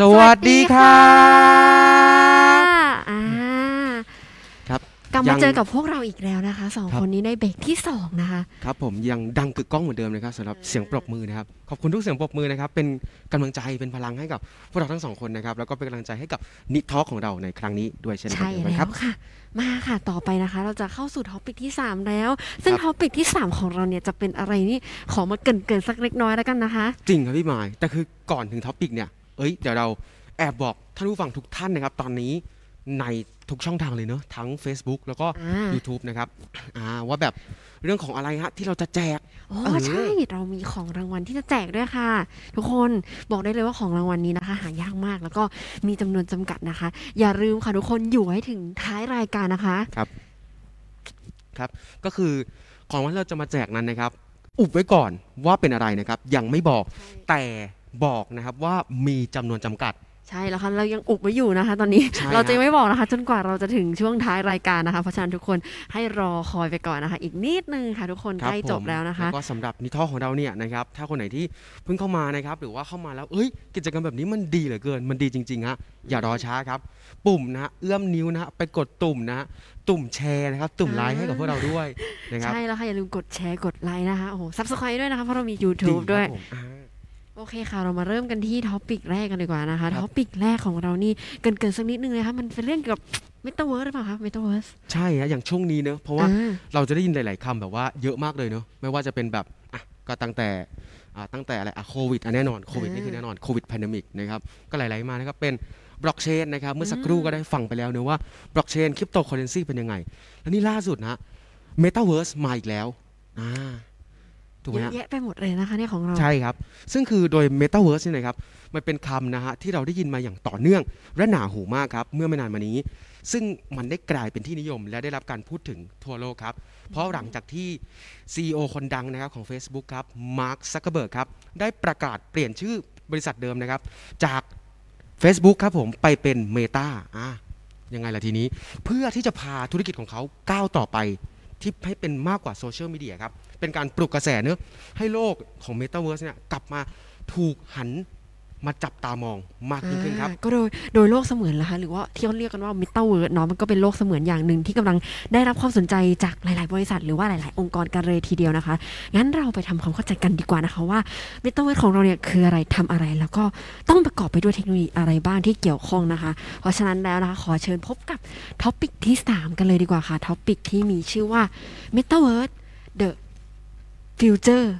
สวัสดีค่ะครับ กลับมาเจอกับพวกเราอีกแล้วนะคะสองคนนี้ในเบรกที่สองนะคะ ครับผมยังดังกึกก้องเหมือนเดิมนะครับสำหรับเสียงปรบมือนะครับ ขอบคุณทุกเสียงปรบมือนะครับเป็นกำลังใจเป็นพลังให้กับพวกเราทั้งสองคนนะครับแล้วก็เป็นกำลังใจให้กับนิทอของเราในครั้งนี้ด้วยเช่นกันนะครับค่ะ มาค่ะต่อไปนะคะเราจะเข้าสู่ท็อปิกที่ 3 แล้ว ซึ่งท็อปิกที่ 3 ของเราเนี่ยจะเป็นอะไรนี่ขอมาเกินเกินสักเล็กน้อยแล้วกันนะคะ จริงครับพี่หมายแต่คือก่อนถึงท็อปิกเนี่ยเอ้ยเดี๋ยวเราแอบบอกท่านผู้ฟังทุกท่านนะครับ ตอนนี้ในทุกช่องทางเลยเนอะทั้ง Facebook แล้วก็ YouTube นะครับอ่าว่าแบบเรื่องของอะไรฮะที่เราจะแจกอ๋ออใช่เรามีของรางวัลที่จะแจกด้วยค่ะ ทุกคนบอกได้เลยว่าของรางวัลนี้นะคะ หายากมาก แล้วก็มีจำนวนจำกัดนะคะ อย่าลืมค่ะทุกคนอยู่ให้ถึงท้ายรายการนะคะคครรัับบก็คือของที่เราจะมาแจกนั้นนะครับ อุบไว้ก่อนว่าเป็นอะไรนะครับยังไม่บอกแต่บอกนะครับว่ามีจำนวนจำกัด ใช่แล้วค่ะเรายังอุบไว้อยู่นะคะ ตอนนี้เราจะไม่บอกนะคะจนกว่าเราจะถึงช่วงท้ายรายการนะคะเพราะฉะนั้นทุกคนให้รอคอยไปก่อนนะคะ อีกนิดนึงค่ะ ทุกคนใกล้จบแล้วนะคะแล้วก็สำหรับนิทอลของเราเนี่ยนะครับถ้าคนไหนที่เพิ่งเข้ามานะครับหรือว่าเข้ามาแล้วเอ้ย กิจกรรมแบบนี้มันดีเหลือเกินมันดีจริงๆฮะอย่ารอช้าครับปุ่มนะเอื้อมนิ้วนะไปกดตุ่มนะตุ่มแชร์นะครับตุ่มไลค์ให้กับพวกเราด้วยนะครับใช่แล้วค่ะอย่าลืมกดแชร์กดไลค์นะคะโอ้โหซับสไครต์ด้วยนะคะเพราะเรามี YouTube ดบด้วยโอเคค่ะ เรามาเริ่มกันที่ท็อปิกแรกกันดีกว่านะคะท็อปิกแรกของเรานี่ เกินเกินสักนิดนึงเลยค่ะมันเป็นเรื่องเกี่ยวกับเมตาเวิร์สหรือเปล่าคะเมตาเวิร์สใช่ฮะอย่างช่วงนี้เนอะเพราะว่าเราจะได้ยินหลายๆคำแบบว่าเยอะมากเลยเนอะไม่ว่าจะเป็นแบบอ่ะก็ตั้งแต่ตั้งแต่อะไรอะโควิดอันแน่นอนโควิดนี่คือแน่นอนโควิดแพนดมิกนะครับก็หลายๆมานะครับเป็นบล็อกเชนนะครับเมื่อสักครู่ก็ได้ฟังไปแล้วเนอะว่าบล็อกเชนคริปโตเคอเรนซีเป็นยังไง แล้วนี่ล่าสุดนะเมตาเวิร์สมาอีกแล้วอ่าถูกไหมเยอะแยะไปหมดเลยนะคะเนี่ยของเราใช่ครับ ซึ่งคือโดย Metaverse นี่นะครับมันเป็นคำนะฮะที่เราได้ยินมาอย่างต่อเนื่อง และหนาหูมากครับ เมื่อไม่นานมานี้ ซึ่งมันได้กลายเป็นที่นิยมและได้รับการพูดถึงทั่วโลกครับ เพราะหลังจากที่ CEO คนดังนะครับของ Facebook ครับมาร์คซักเกอร์เบิร์กครับได้ประกาศเปลี่ยนชื่อบริษัทเดิมนะครับ จาก Facebook ครับผมไปเป็น Meta อ่ะยังไงล่ะทีนี้ เพื่อที่จะพาธุรกิจของเขาก้าวต่อไป ที่ให้เป็นมากกว่าโซเชียลมีเดียครับเป็นการปลุกกระแสเนื้อให้โลกของเมตาเวิร์สเนี่ยกลับมาถูกหันมาจับตามองมากยิ่งขึ้นครับก็โดยโดยโลกเสมือนนะคะหรือว่าที่เขาเรียกกันว่ามิเตอร์เวิร์ดเนาะมันก็เป็นโลกเสมือนอย่างหนึ่งที่กำลังได้รับความสนใจจากหลายๆบริษัทหรือว่าหลาย ๆองค์กรกันเลยทีเดียวนะคะงั้นเราไปทำความเข้าใจกันดีกว่านะคะว่ามิเตอร์เวิร์ดของเราเนี่ยคืออะไรทำอะไรแล้วก็ต้องประกอบไปด้วยเทคโนโลยีอะไรบ้างที่เกี่ยวข้องนะคะเพราะฉะนั้นแล้วนะคะขอเชิญพบกับท็อปิกที่3 กันเลยดีกว่าค่ะท็อปิกที่มีชื่อว่ามิเตอร์เวิร์ด The ฟิวเจอร์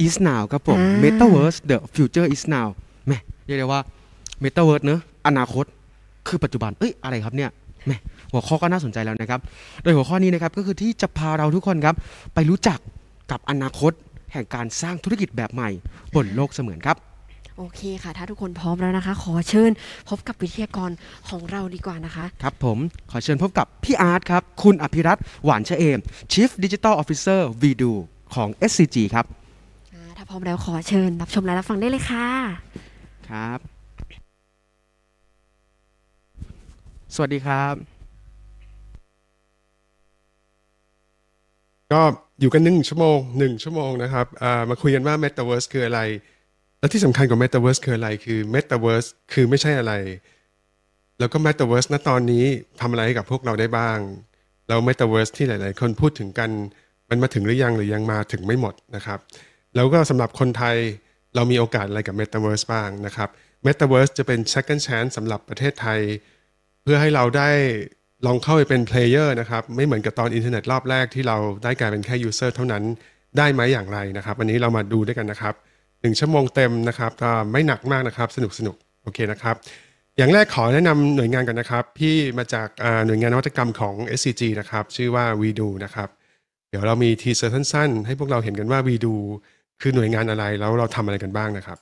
อีสนาวครับผมเเมตาวิร์สเดอะฟิวเจอร์อีสนาวแม่เรียกได้ว่าเมตาเวิร์สเนอะอนาคต คือปัจจุบัน เอ้ย อะไรครับเนี่ย แม่ หัวข้อก็น่าสนใจแล้วนะครับ โดยหัวข้อนี้นะครับ ก็คือที่จะพาเราทุกคนครับ ไปรู้จักกับอนาคตแห่งการสร้างธุรกิจแบบใหม่บนโลกเสมือนครับ โอเคค่ะ ถ้าทุกคนพร้อมแล้วนะคะ ขอเชิญพบกับวิทยากรของเราดีกว่านะคะ ครับผม ขอเชิญพบกับพี่อาร์ตครับ คุณอภิรัตหวานชะเอม Chief Digital Officer วีดูของ SCG ครับ ถ้าพร้อมแล้วขอเชิญรับชมและรับฟังได้เลยค่ะ ครับ สวัสดีครับ ก็อยู่กันหนึ่งชั่วโมงหนึ่งชั่วโมงนะครับ มาคุยกันว่า Metaverse คืออะไร และที่สำคัญกว่า Metaverse คืออะไร คือ Metaverse คือไม่ใช่อะไร แล้วก็ Metaverse ณตอนนี้ทำอะไรให้กับพวกเราได้บ้าง แล้ว Metaverse ที่หลาย ๆ คนพูดถึงกันมันมาถึงหรือยังหรือยังมาถึงไม่หมดนะครับ แล้วก็สำหรับคนไทยเรามีโอกาสอะไรกับ Metaverse บ้างนะครับ Metaverse จะเป็น second chance สำหรับประเทศไทย เพื่อให้เราได้ลองเข้าไปเป็นเพลเยอร์นะครับ ไม่เหมือนกับตอนอินเทอร์เน็ตรอบแรกที่เราได้กลายเป็นแค่ยูเซอร์เท่านั้นได้ไหมอย่างไรนะครับ วันนี้เรามาดูด้วยกันนะครับหนึ่งชั่วโมงเต็มนะครับไม่หนักมากนะครับสนุกสนุกโอเคนะครับ อย่างแรกขอแนะนำหน่วยงานกันนะครับพี่มาจากหน่วยงานนวัตกรรมของ SCG นะครับ ชื่อว่า WeDo นะครับดี๋ยวเรามีทีเซอร์สั้น ๆ ให้พวกเราเห็นกันว่าวีดูคือหน่วยงานอะไรแล้วเราทำอะไรกันบ้างนะครับ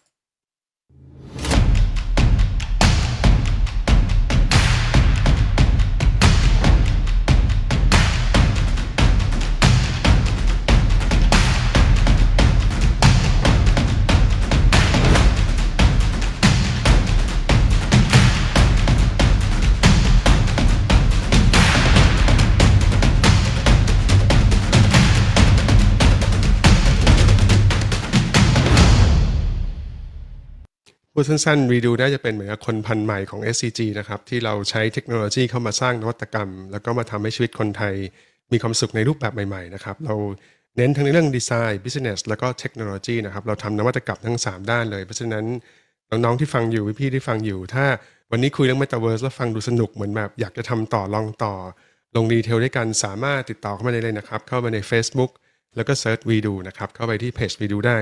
พูดสั้นๆรีดูน่าจะเป็นเหมือนคนพันใหม่ของ SCG นะครับ ที่เราใช้เทคโนโลยีเข้ามาสร้างนวัตกรรม แล้วก็มาทำให้ชีวิตคนไทยมีความสุขในรูปแบบใหม่ๆนะครับเราเน้นทั้งในเรื่องดีไซน์บิสเนสแล้วก็เทคโนโลยีนะครับ เราทำนวัตกรรมทั้ง 3 ด้านเลย เพราะฉะนั้น น้องๆที่ฟังอยู่ พี่ๆที่ฟังอยู่ ถ้าวันนี้คุยเรื่องมตาเวิร์สแล้วฟังดูสนุกเหมือนแบบอยากจะทำต่อลองต่อลงดีเทลด้วยกันสามารถติดต่อเข้ามาได้เลยนะครับเข้ามาใน Facebook แล้วก็เซิร์ชวีดูนะครับเข้าไปที่เพจวีดูได้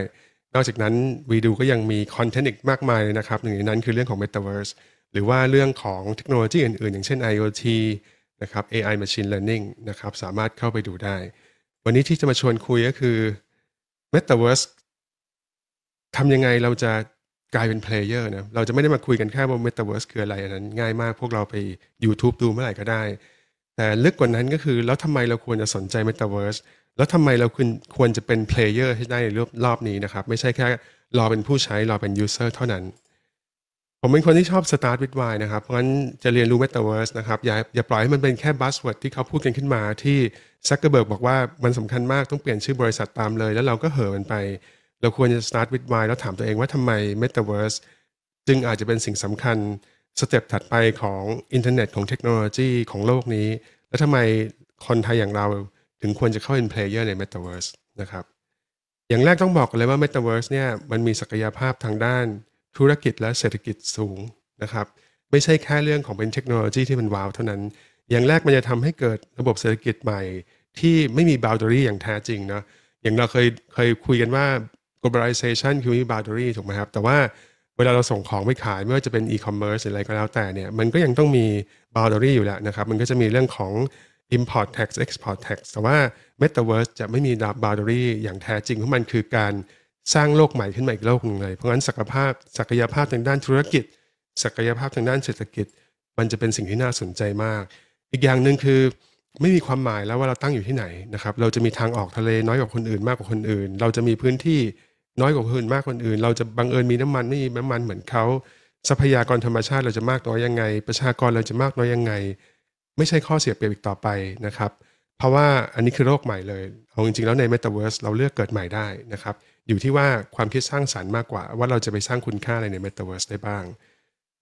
นอกจากนั้นวีดูก็ยังมีคอนเทนต์อีกมากมายเลยนะครับหนึ่งในนั้นคือเรื่องของ Metaverse หรือว่าเรื่องของเทคโนโลยีอื่นๆ อย่างเช่น IoT นะครับ AI Machine Learning นะครับ สามารถเข้าไปดูได้ วันนี้ที่จะมาชวนคุยก็คือ Metaverse ทำยังไงเราจะกลายเป็นเพลเยอร์นะเราจะไม่ได้มาคุยกันแค่ว่า Metaverse คืออะไรอันนั้นง่ายมากพวกเราไป YouTube ดูเมื่อไหร่ก็ได้ แต่ลึกกว่านั้นก็คือแล้วทำไมเราควรจะสนใจ Metaverse แล้วทำไมเราควรจะเป็นเพลเยอร์ให้ได้ในรอบนี้นะครับ ไม่ใช่แค่รอเป็นผู้ใช้รอเป็นยูเซอร์เท่านั้น ผมเป็นคนที่ชอบ Start with Why นะครับเพราะงั้นจะเรียนรู้ Metaverse นะครับ อย่าอย่าปล่อยให้มันเป็นแค่บัสเวิร์ดที่เขาพูดกันขึ้นมาที่ซักเกอร์เบิร์กบอกว่ามันสำคัญมากต้องเปลี่ยนชื่อบริษัทตามเลย แล้วเราก็เห่อมันไป เราควรจะ Start with Why แล้วถามตัวเองว่าทำไม Metaverse จึงอาจจะเป็นสิ่งสำคัญสเต็ปถัดไปของอินเทอร์เน็ตของเทคโนโลยี ของโลกนี้ แล้วทำไมคนไทยอย่างเราถึงควรจะเข้าเป็นเพลเยอร์ในเมตาเวิร์สนะครับ อย่างแรกต้องบอกเลยว่า Metaverse เนี่ย มันมีศักยภาพทางด้านธุรกิจและเศรษฐกิจสูง นะครับ ไม่ใช่แค่เรื่องของเป็นเทคโนโลยีที่มันว้าวเท่านั้น อย่างแรกมันจะทำให้เกิดระบบเศรษฐกิจใหม่ ที่ไม่มีบาวดอรี่อย่างแท้จริงเนาะอย่างเราเคยเคยคุยกันว่า globalization คือมีบาวดอรี่ถูกไหมครับแต่ว่าเวลาเราส่งของไปขายไม่ว่าจะเป็น e-commerce ออะไรก็แล้วแต่เนี่ยมันก็ยังต้องมีบาวดอรี่อยู่แล้วนะครับมันก็จะมีเรื่องของ Import Tax Export Tax แต่ว่า Metaverse จะไม่มีบร์เดอรี่อย่างแท้จริง เพราะมันคือการสร้างโลกใหม่ขึ้นมาอีกโลกหนึ่งเลย เพราะงั้น ศักยภาพศักยภาพทางด้านธุรกิจ ศักยภาพทางด้านเศรษฐกิจ มันจะเป็นสิ่งที่น่าสนใจมาก อีกอย่างหนึ่งคือไม่มีความหมายแล้วว่าเราตั้งอยู่ที่ไหนนะครับ เราจะมีทางออกทะเลน้อยกว่าคนอื่นมากกว่าคนอื่น เราจะมีพื้นที่น้อยกว่าคนอื่นมากกว่าคนอื่น เราจะบังเอิญมีน้ำมันไม่มีน้ำมันเหมือนเขา ทรัพยากรธรรมชาติเราจะมากน้อยยังไง ประชากรเราจะมากน้อยยังไงไม่ใช่ข้อเสียเปรียบอีกต่อไปนะครับ เพราะว่าอันนี้คือโลกใหม่เลยเอาจริง ๆแล้วใน Metaverse เราเลือกเกิดใหม่ได้นะครับ อยู่ที่ว่าความคิดสร้างสารรค์มากกว่า ว่าเราจะไปสร้างคุณค่าอะไรใน Metaverse ได้บ้าง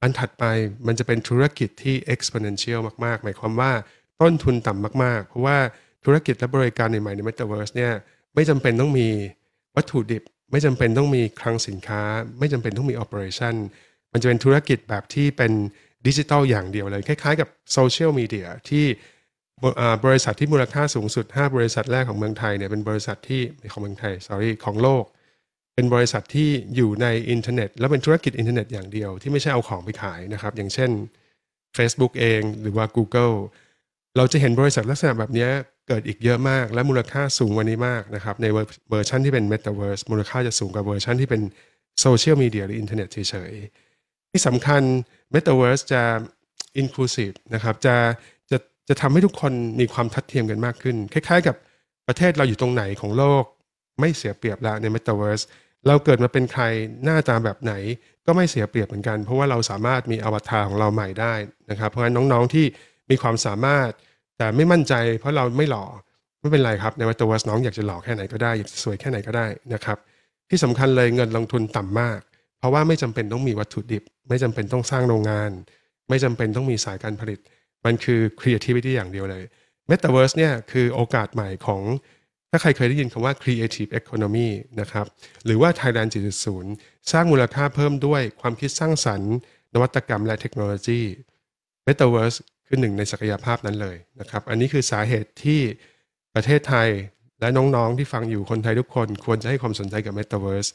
อันถัดไปมันจะเป็นธุรกิจที่ exponential มากๆ หมายความว่าต้นทุนต่ำมากๆ เพราะว่าธุรกิจและบริการใหม่ใน Metaverse เนี่ยไม่จำเป็นต้องมีวัตถุดิบ ไม่จำเป็นต้องมีคลังสินค้า ไม่จำเป็นต้องมี operation มันจะเป็นธุรกิจแบบที่เป็นดิจิทัล อย่างเดียวเลย คล้ายๆ กับโซเชียลมีเดียที่บริษัทที่มูลค่าสูงสุด 5 บริษัทแรกของเมืองไทยเนี่ยเป็นบริษัทที่ของเมืองไทย sorry ของโลกเป็นบริษัทที่อยู่ในอินเทอร์เน็ตแล้วเป็นธุรกิจอินเทอร์เน็ตอย่างเดียวที่ไม่ใช่เอาของไปขายนะครับ อย่างเช่น Facebook เอง หรือว่า Google เราจะเห็นบริษัทลักษณะแบบนี้เกิดอีกเยอะมาก และมูลค่าสูงกว่านี้มากนะครับในเวอร์ชันที่เป็น Metaverse มูลค่าจะสูงกว่าเวอร์ชันที่เป็นโซเชียลมีเดียหรืออินเทอร์เน็ตเฉยๆที่สำคัญ Metaverse จะ inclusive นะครับจะจะจะทำให้ทุกคนมีความทัดเทียมกันมากขึ้น คล้าย ๆ กับประเทศเราอยู่ตรงไหนของโลกไม่เสียเปรียบละใน Metaverse เราเกิดมาเป็นใครหน้าตาแบบไหนก็ไม่เสียเปรียบเหมือนกัน เพราะว่าเราสามารถมีอวตารของเราใหม่ได้นะครับ เพราะฉะนั้นน้องๆที่มีความสามารถแต่ไม่มั่นใจ เพราะเราไม่หล่อไม่เป็นไรครับ ในวัตเวิร์สน้องอยากจะหล่อแค่ไหนก็ได้อยากจะสวยแค่ไหนก็ได้นะครับที่สำคัญเลยเงินลงทุนต่ำมากเพราะว่าไม่จำเป็นต้องมีวัตถุดิบ ไม่จำเป็นต้องสร้างโรงงาน ไม่จำเป็นต้องมีสายการผลิต มันคือ creativity อย่างเดียวเลย Metaverse เนี่ย คือโอกาสใหม่ของ ถ้าใครเคยได้ยินคำว่า creative economy นะครับ หรือว่า Thailand 4.0สร้างมูลค่าเพิ่มด้วยความคิดสร้างสรรค์ นวัตกรรมและเทคโนโลยี Metaverse คือหนึ่งในศักยภาพนั้นเลยนะครับอันนี้คือสาเหตุที่ประเทศไทยและน้องๆที่ฟังอยู่คนไทยทุกคนควรจะให้ความสนใจกับ Metaverse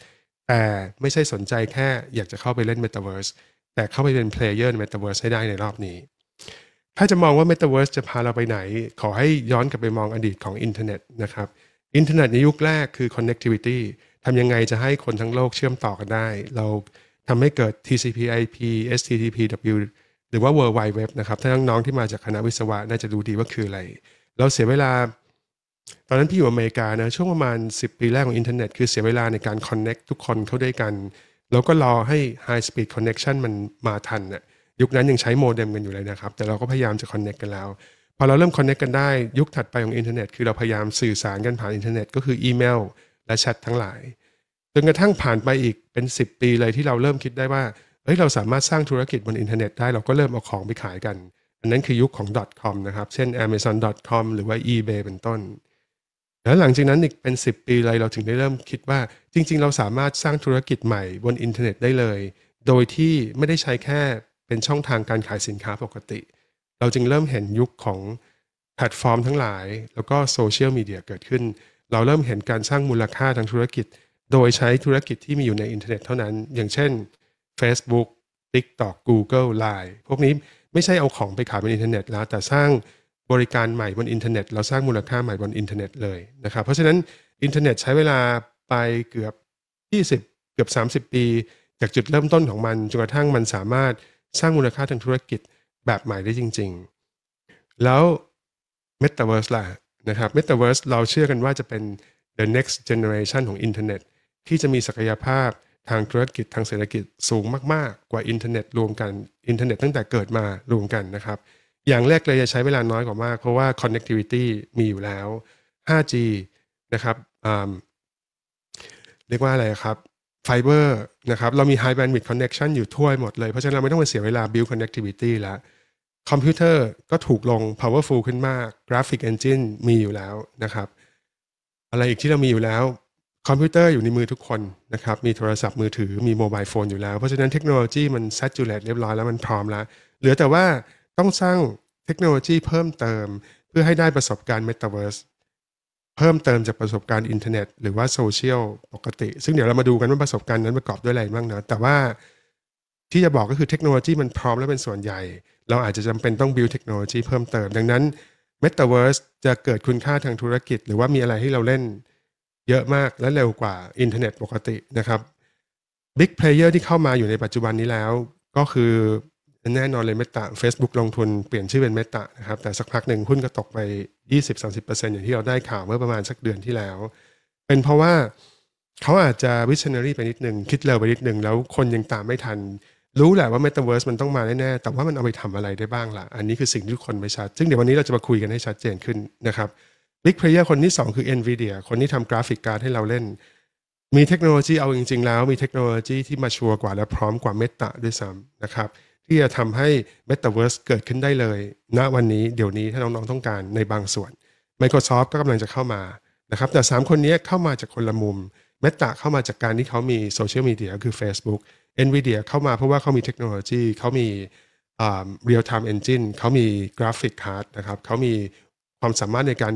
แต่ไม่ใช่สนใจแค่อยากจะเข้าไปเล่น Metaverse แต่เข้าไปเป็นเพลเยอร์ใน Metaverse ให้ได้ในรอบนี้ ถ้าจะมองว่า Metaverse จะพาเราไปไหน ขอให้ย้อนกลับไปมองอดีตของอินเทอร์เน็ตนะครับอินเทอร์เน็ตในยุคแรกคือ connectivity ทำยังไงจะให้คนทั้งโลกเชื่อมต่อกันได้ เราทำให้เกิด TCP/IP STTPW หรือว่า World Wide Web นะครับ ถ้าน้องๆที่มาจากคณะวิศวะน่าจะดูดีว่าคืออะไรเราเสียเวลาตอนนั้นพี่อยู่อเมริกานะช่วงประมาณ 10 ปีแรกของอินเทอร์เน็ต คือเสียเวลาในการคอนเน็กทุกคนเข้าด้วยกัน แล้วก็รอให้ไฮสปีดคอนเน็กชันมันมาทันนะยุคนั้นยังใช้โมเด็มกันอยู่เลยนะครับ แต่เราก็พยายามจะคอนเน็ t กันแล้ว พอเราเริ่มคอนเน็ t กันได้ ยุคถัดไปของอินเทอร์เน็ต คือเราพยายามสื่อสารกันผ่านอินเทอร์เน็ต ก็คืออีเมลและแชททั้งหลายจนกระทั่งผ่านไปอีกเป็น 10 ปีเลยที่เราเริ่มคิดได้ว่าเฮ้ยเราสามารถสร้างธุรกิจบนอินเทอร์เน็ตได้เราก็เริ่มเอาของไปขายกันอันนั้นคือยุคของ .com นะครับเช่น amazon.com หรือว่า ebay เป็นต้นแล้วหลังจากนั้นอีกเป็น 10 ปีเลยเราถึงได้เริ่มคิดว่า จริง ๆ เราสามารถสร้างธุรกิจใหม่บนอินเทอร์เน็ตได้เลย โดยที่ไม่ได้ใช้แค่เป็นช่องทางการขายสินค้าปกติ เราจึงเริ่มเห็นยุคของแพลตฟอร์มทั้งหลาย แล้วก็โซเชียลมีเดียเกิดขึ้น เราเริ่มเห็นการสร้างมูลค่าทางธุรกิจ โดยใช้ธุรกิจที่มีอยู่ในอินเทอร์เน็ตเท่านั้น อย่างเช่น Facebook TikTok Google Line พวกนี้ไม่ใช่เอาของไปขายบนอินเทอร์เน็ตแล้วแต่สร้างบริการใหม่บนอินเทอร์เน็ต เราสร้างมูลค่าใหม่บนอินเทอร์เน็ตเลยนะครับ เพราะฉะนั้นอินเทอร์เน็ตใช้เวลาไปเกือบ 20 เกือบ 30 ปี จากจุดเริ่มต้นของมันจนกระทั่งมันสามารถสร้างมูลค่าทางธุรกิจแบบใหม่ได้จริง ๆ แล้ว m e t a เวิร์สล่ะนะครับ m e t a เวิร์สเราเชื่อกันว่าจะเป็น the next generation ของอินเทอร์เน็ต ที่จะมีศักยภาพทางธุรกิจทางเศรษฐกิจสูงมากๆกว่าอินเทอร์เน็ตรวมกันอินเทอร์เน็ตตั้งแต่เกิดมารวมกันนะครับอย่างแรกเลยจะใช้เวลาน้อยกว่ามาก เพราะว่า connectivity มีอยู่แล้ว 5G นะครับ เรียกว่าอะไรครับไฟเบอร์นะครับ เรามี high bandwidth connection อยู่ทั่วหมดเลยเพราะฉะนั้นเราไม่ต้องไปเสียเวลา build connectivity ละคอมพิวเตอร์ก็ถูกลง powerful ขึ้นมาก graphic engine มีอยู่แล้วนะครับ อะไรอีกที่เรามีอยู่แล้ว คอมพิวเตอร์อยู่ในมือทุกคนนะครับมีโทรศัพท์มือถือมีโมบายโฟนอยู่แล้วเพราะฉะนั้นเทคโนโลยีมันซ a t จูเลตเรียบร้อยแล้วมันพร้อมแล้ว เหลือแต่ว่าต้องสร้างเทคโนโลยีเพิ่มเติม เพื่อให้ได้ประสบการณ์เมตาเวิร์สเพิ่มเติมจากประสบการณ์อินเทอร์เน็ตหรือว่าโซเชียลปกติ ซึ่งเดี๋ยวเรามาดูกันว่าประสบการณ์นั้นประกอบด้วยอะไรบ้างนะ แต่ว่าที่จะบอกก็คือเทคโนโลยีมันพร้อมแล้วเป็นส่วนใหญ่ เราอาจจะจำเป็นต้องบิวเทคโนโลยีเพิ่มเติม ดังนั้น Metaverse จะเกิดคุณค่าทางธุรกิจ หรือว่ามีอะไรให้เราเล่น เยอะมากและเร็วกว่าอินเทอร์เน็ตปกตินะครับบิ๊กเพลเยอร์ที่เข้ามาอยู่ในปัจจุบันนี้แล้วก็คือแน่นอนเลยเมตา Facebook ลงทุนเปลี่ยนชื่อเป็นเมตานะครับ แต่สักพักหนึ่งหุ้นก็ตกไป 20-30%อย่างที่เราได้ข่าว เมื่อประมาณสักเดือนที่แล้ว เป็นเพราะว่าเขาอาจจะวิชเนอรี่ไปนิดหนึ่งคิดเร็วไปนิดหนึ่งแล้วคนยังตามไม่ทัน รู้แหละว่าเมตาเวิร์สมันต้องมาแน่ๆแต่ว่ามันเอาไปทำอะไรได้บ้างละ่ะ อันนี้คือสิ่งที่ทุกคนไม่ชัดซึ่งเดี๋ยววันนี้เราจะมาคุยกันให้ชัดเจนขึ้นนะครับบิ๊กเพลเยอร์คนที่ 2 คือ NVIDIA คนที่ทำกราฟิกการ์ดให้เราเล่น มีเทคโนโลยีเอาจริง ๆแล้วมีเทคโนโลยีที่มาชัวร์กว่าและพร้อมกว่าเมตาด้วยซ้ำนะครับที่จะทำให้เมตาเวิร์สเกิดขึ้นได้เลยณนะวันนี้ เดี๋ยวนี้ ถ้าน้อง ๆ ต้องการในบางส่วน Microsoft ก็กำลังจะเข้ามา นะครับ แต่ 3 คนนี้เข้ามาจากคนละมุมเมตาเข้ามาจากการที่เขามีโซเชียลมีเดียคือ Facebook NVIDIA เข้ามาเพราะว่าเขามีเทคโนโลยี เขามี real time engine เขามีกราฟิกคาร์ดนะครับเขามีความสามารถในการ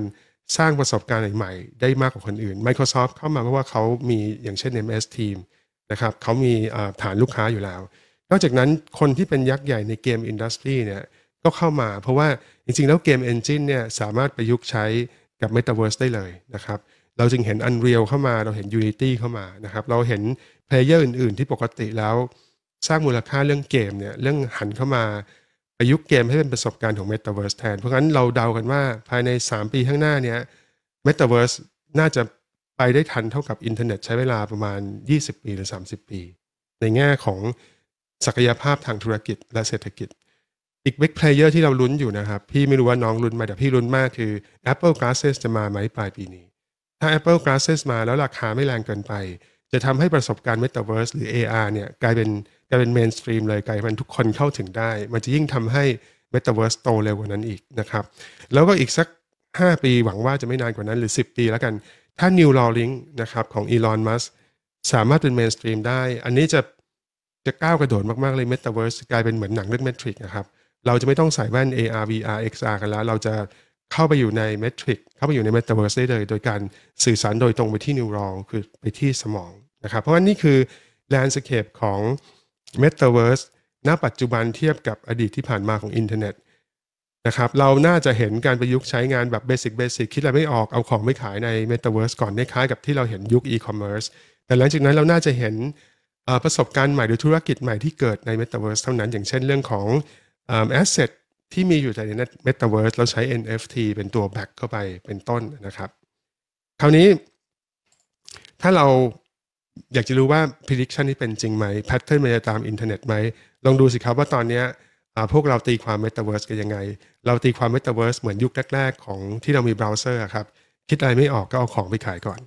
สร้างประสบการณ์ใหม่ๆได้มากกว่าคนอื่น Microsoft เข้ามาเพราะว่าเขามีอย่างเช่น MS Team นะครับเขามีฐานลูกค้าอยู่แล้วนอกจากนั้นคนที่เป็นยักษ์ใหญ่ในเกมอินดัสทรีเนี่ยก็เข้ามา เพราะว่า จริงๆ แล้วเกมเอนจินเนี่ยสามารถประยุกต์ใช้กับเมตาเวิร์สได้เลยนะครับ เราจึงเห็น Unreal เข้ามาเราเห็น Unity เข้ามานะครับเราเห็นเพลเยอร์อื่นๆ ที่ปกติแล้ว สร้างมูลค่าเรื่องเกมเนี่ยเรื่องหันเข้ามา ประยุกต์เกมให้เป็นประสบการณ์ของ Metaverse แทน เพราะงั้นเราเดากันว่าภายใน 3 ปีข้างหน้าเนี่ย Metaverse น่าจะไปได้ทันเท่ากับอินเทอร์เน็ตใช้เวลาประมาณ20 ปีหรือ30 ปี ในแง่ของศักยภาพทางธุรกิจและเศรษฐกิจ อีกเวกเพลเยอร์ที่เราลุ้นอยู่นะครับ พี่ไม่รู้ว่าน้องลุ้นไหมแต่พี่ลุ้นมากคือ Apple Glasses จะมาไหมปลายปีนี้ ถ้า Apple Glasses มาแล้วราคาไม่แรงเกินไป จะทำให้ประสบการณ์ Metaverse หรือ AR เนี่ยกลายเป็นกลายเป็นเมนสตรีมเลย กลายเป็นทุกคนเข้าถึงได้ มันจะยิ่งทำให้ Metaverse โตเร็วกว่านั้นอีกนะครับ แล้วก็อีกสัก 5 ปีหวังว่าจะไม่นานกว่านั้นหรือ 10 ปี แล้วกัน ถ้า New Law Link นะครับของ Elon Musk สามารถเป็นเมนสตรีมได้ อันนี้จะจะก้าวกระโดดมาก ๆ เลยเมตาเวิร์สกลายเป็นเหมือนหนังเรื่องเมทริกนะครับเราจะไม่ต้องใส่แว่น AR VR XR กันแล้ว เราจะเข้าไปอยู่ในเมทริกเข้าไปอยู่ในเมตาเวิร์สได้เลย โดยการสื่อสารโดยตรงไปที่นิวรองคือไปที่สมองนะครับเพราะวั้นนี่คือแลนด์สเคปของเมตาเวิร์สณปัจจุบันเทียบกับอดีตที่ผ่านมาของอินเทอร์เน็ตนะครับเราน่าจะเห็นการประยุกต์ใช้งานแบบเบสิกเบสิกคิดอะไรไม่ออกเอาของไม่ขายในเมตาเวิร์สก่อนคล้ายกับที่เราเห็นยุคอีคอมเมิร์สแต่หลังจากนั้นเราน่าจะเห็นประสบการณ์ใหม่หรือธุรกิจใหม่ที่เกิดใน Metaverse เท่านั้นอย่างเช่นเรื่องของแอสเซทที่มีอยู่ในมตาเวิร์สเราใช้ NFT เป็นตัวแบ็กเข้าไปเป็นต้นนะครับ คราวนี้ ถ้าเราอยากจะรู้ว่า prediction ที่เป็นจริงไหม pattern มันจะตามอินเทอร์เน็ตไหมลองดูสิครับว่าตอนนี้พวกเราตีความ Metaverse กันยังไง เราตีความ Metaverse เหมือนยุคแรกๆของที่เรามีเบราว์เซอร์ครับคิดอะไรไม่ออกก็เอาของไปขายก่อน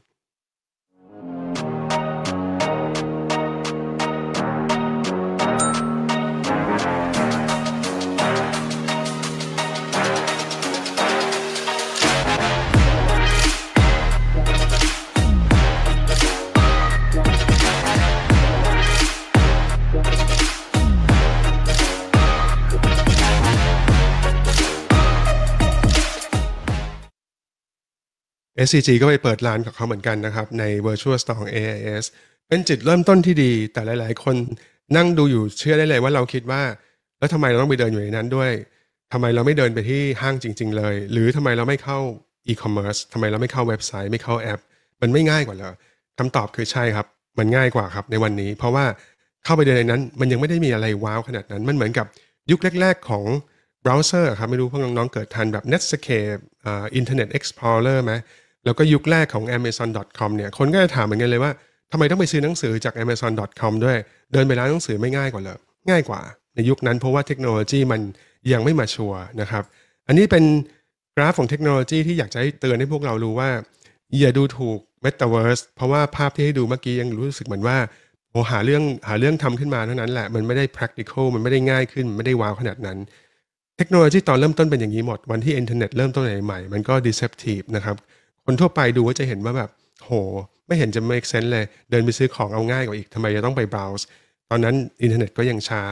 SCG ก็ไปเปิดร้านกับเขาเหมือนกันนะครับใน Virtual Store ของ AIS เป็นจุดเริ่มต้นที่ดีแต่หลาย ๆ คนนั่งดูอยู่เชื่อได้เลยว่าเราคิดว่า แล้วทำไมเราต้องไปเดินอยู่ในนั้นด้วยทำไมเราไม่เดินไปที่ห้างจริง ๆ เลย หรือทำไมเราไม่เข้าอีคอมเมิร์ซทำไมเราไม่เข้าเว็บไซต์ไม่เข้าแอป มันไม่ง่ายกว่าเหรอคำตอบคือใช่ครับ มันง่ายกว่าครับในวันนี้ เพราะว่าเข้าไปเดินในนั้น มันยังไม่ได้มีอะไรว้าวขนาดนั้น มันเหมือนกับยุคแรกๆของเบราว์เซอร์ครับไม่รู้พวกน้องๆเกิดทันแบบ Netscape อ่า Internet Explorer ไหมแล้วก็ยุคแรกของ amazon.com เนี่ย คนก็จะถามเหมือนกันเลยว่าทำไมต้องไปซื้อหนังสือจาก amazon.com ด้วยเดินไปร้านหนังสือไม่ง่ายกว่าเลยง่ายกว่า ในยุคนั้นเพราะว่าเทคโนโลยีมันยังไม่มาชัวนะครับ อันนี้เป็นกราฟของเทคโนโลยีที่อยากจะให้เตือนให้พวกเรารู้ว่า อย่าดูถูก Metaverse เพราะว่าภาพที่ให้ดูเมื่อกี้ยังรู้สึกเหมือนว่าโอหาเรื่องหาเรื่องทำขึ้นมาเท่านั้นแหละ มันไม่ได้ practical มันไม่ได้ง่ายขึ้นไม่ได้ว้าวขนาดนั้น เทคโนโลยีตอนเริ่มต้นเป็นอย่างนี้หมด วันที่อินเทอร์เน็ตเริ่มต้นใหม่ๆมันก็ deceptive นะครับคนทั่วไปดูก็จะเห็นว่าแบบ โห ไม่เห็นจะ make sense เลย เดินไปซื้อของเอาง่ายกว่าอีกทำไมจะต้องไป browse ตอนนั้นอินเทอร์เน็ตก็ยังช้า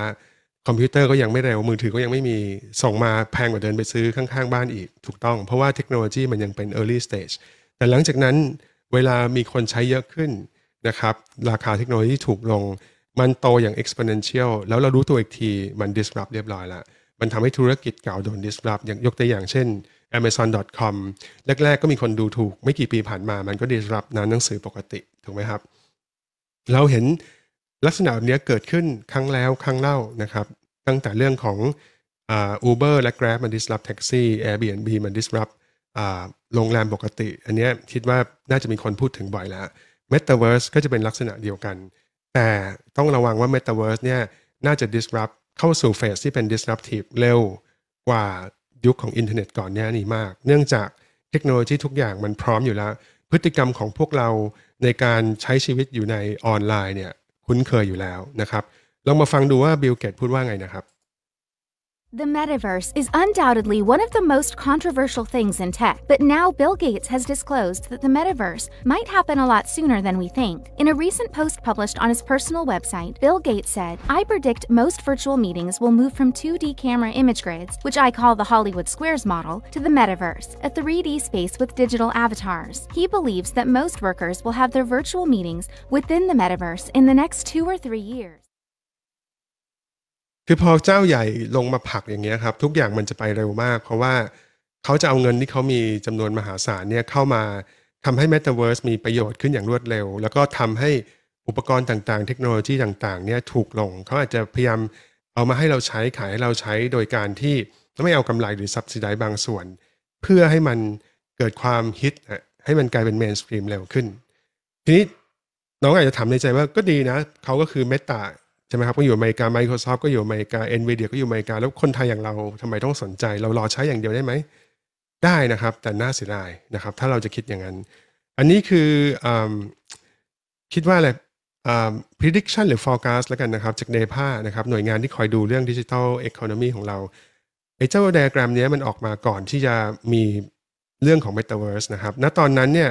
คอมพิวเตอร์ก็ยังไม่เร็ว มือถือก็ยังไม่มีส่งมาแพงกว่าเดินไปซื้อข้างๆ บ้านอีกถูกต้อง เพราะว่าเทคโนโลยีมันยังเป็น early stage แต่หลังจากนั้นเวลามีคนใช้เยอะขึ้นนะครับราคาเทคโนโลยีถูกลงมันโตอย่าง exponential แล้วเรารู้ตัวอีกทีมัน disrupt เรียบร้อยละมันทำให้ธุรกิจเก่าโดน disrupt อย่างยกตัวอย่างเช่น amazon.com แรกๆ ก็มีคนดูถูกไม่กี่ปีผ่านมา มันก็ดีรับนะนหนังสือปกติ ถูกไหมครับ เราเห็นลักษณะแบบนี้เกิดขึ้นครั้งแล้ว ครั้งเล่านะครับ ตั้งแต่เรื่องของอูเบอร์และ Grab มันดิสรับแท็กซี่ Airbnb มันดิสรับโรงแรมปกติ อันนี้คิดว่าน่าจะมีคนพูดถึงบ่อยแล้ว Metaverse ก็จะเป็นลักษณะเดียวกัน แต่ต้องระวังว่า Metaverse เนี่ยน่าจะ disrupt เข้าสู่เฟสที่เป็น disruptive เร็วกว่ายุคของอินเทอร์เน็ตก่อนหน้านี้มาก เนื่องจากเทคโนโลยีทุกอย่างมันพร้อมอยู่แล้ว พฤติกรรมของพวกเราในการใช้ชีวิตอยู่ในออนไลน์เนี่ย คุ้นเคยอยู่แล้วนะครับ ลองมาฟังดูว่าบิลเกตพูดว่าไงนะครับ The metaverse is undoubtedly one of the most controversial things in tech, but now Bill Gates has disclosed that the metaverse might happen a lot sooner than we think. In a recent post published on his personal website, Bill Gates said, I predict most virtual meetings will move from 2D camera image grids, which I call the Hollywood Squares model, to the metaverse, a 3D space with digital avatars. He believes that most workers will have their virtual meetings within the metaverse in the next two or three years. คือพอเจ้าใหญ่ลงมาผักอย่างเงี้ยครับ ทุกอย่างมันจะไปเร็วมาก เพราะว่าเขาจะเอาเงินที่เขามีจำนวนมหาศาลเนี่ยเข้ามาทำให้ Metaverse มีประโยชน์ขึ้นอย่างรวดเร็ว แล้วก็ทำให้อุปกรณ์ต่างๆ เทคโนโลยีต่าง ๆเนี่ยถูกลง เขาอาจจะพยายามเอามาให้เราใช้ขายให้เราใช้โดยการที่ ไม่เอากำไรหรือ s u b s i d i ้บางส่วน เพื่อให้มันเกิดความฮิตให้มันกลายเป็นเมนสตรีมเร็วขึ้นทีนี้น้องอาจจะถามในใจว่าก็ดีนะเขาก็คือเมตาใช่ไหมครับ ก็อยู่อเมริกา Microsoft ก็อยู่อเมริกา NVIDIA ก็อยู่อเมริกา แล้วคนไทยอย่างเราทำไมต้องสนใจ เรารอใช้อย่างเดียวได้ไหม ได้นะครับ แต่น่าเสียดายนะครับ ถ้าเราจะคิดอย่างนั้น อันนี้คืออคิดว่าอะไร prediction หรือ forecast แล้วกันนะครับ จาก DEPA นะครับหน่วยงานที่คอยดูเรื่อง d ิ g i t a l e อ o n o m y ของเราไอ้เจ้าไดอะแกรมนี้มันออกมาก่อนที่จะมีเรื่องของ metaverse นะครับ ณตอนนั้นเนี่ย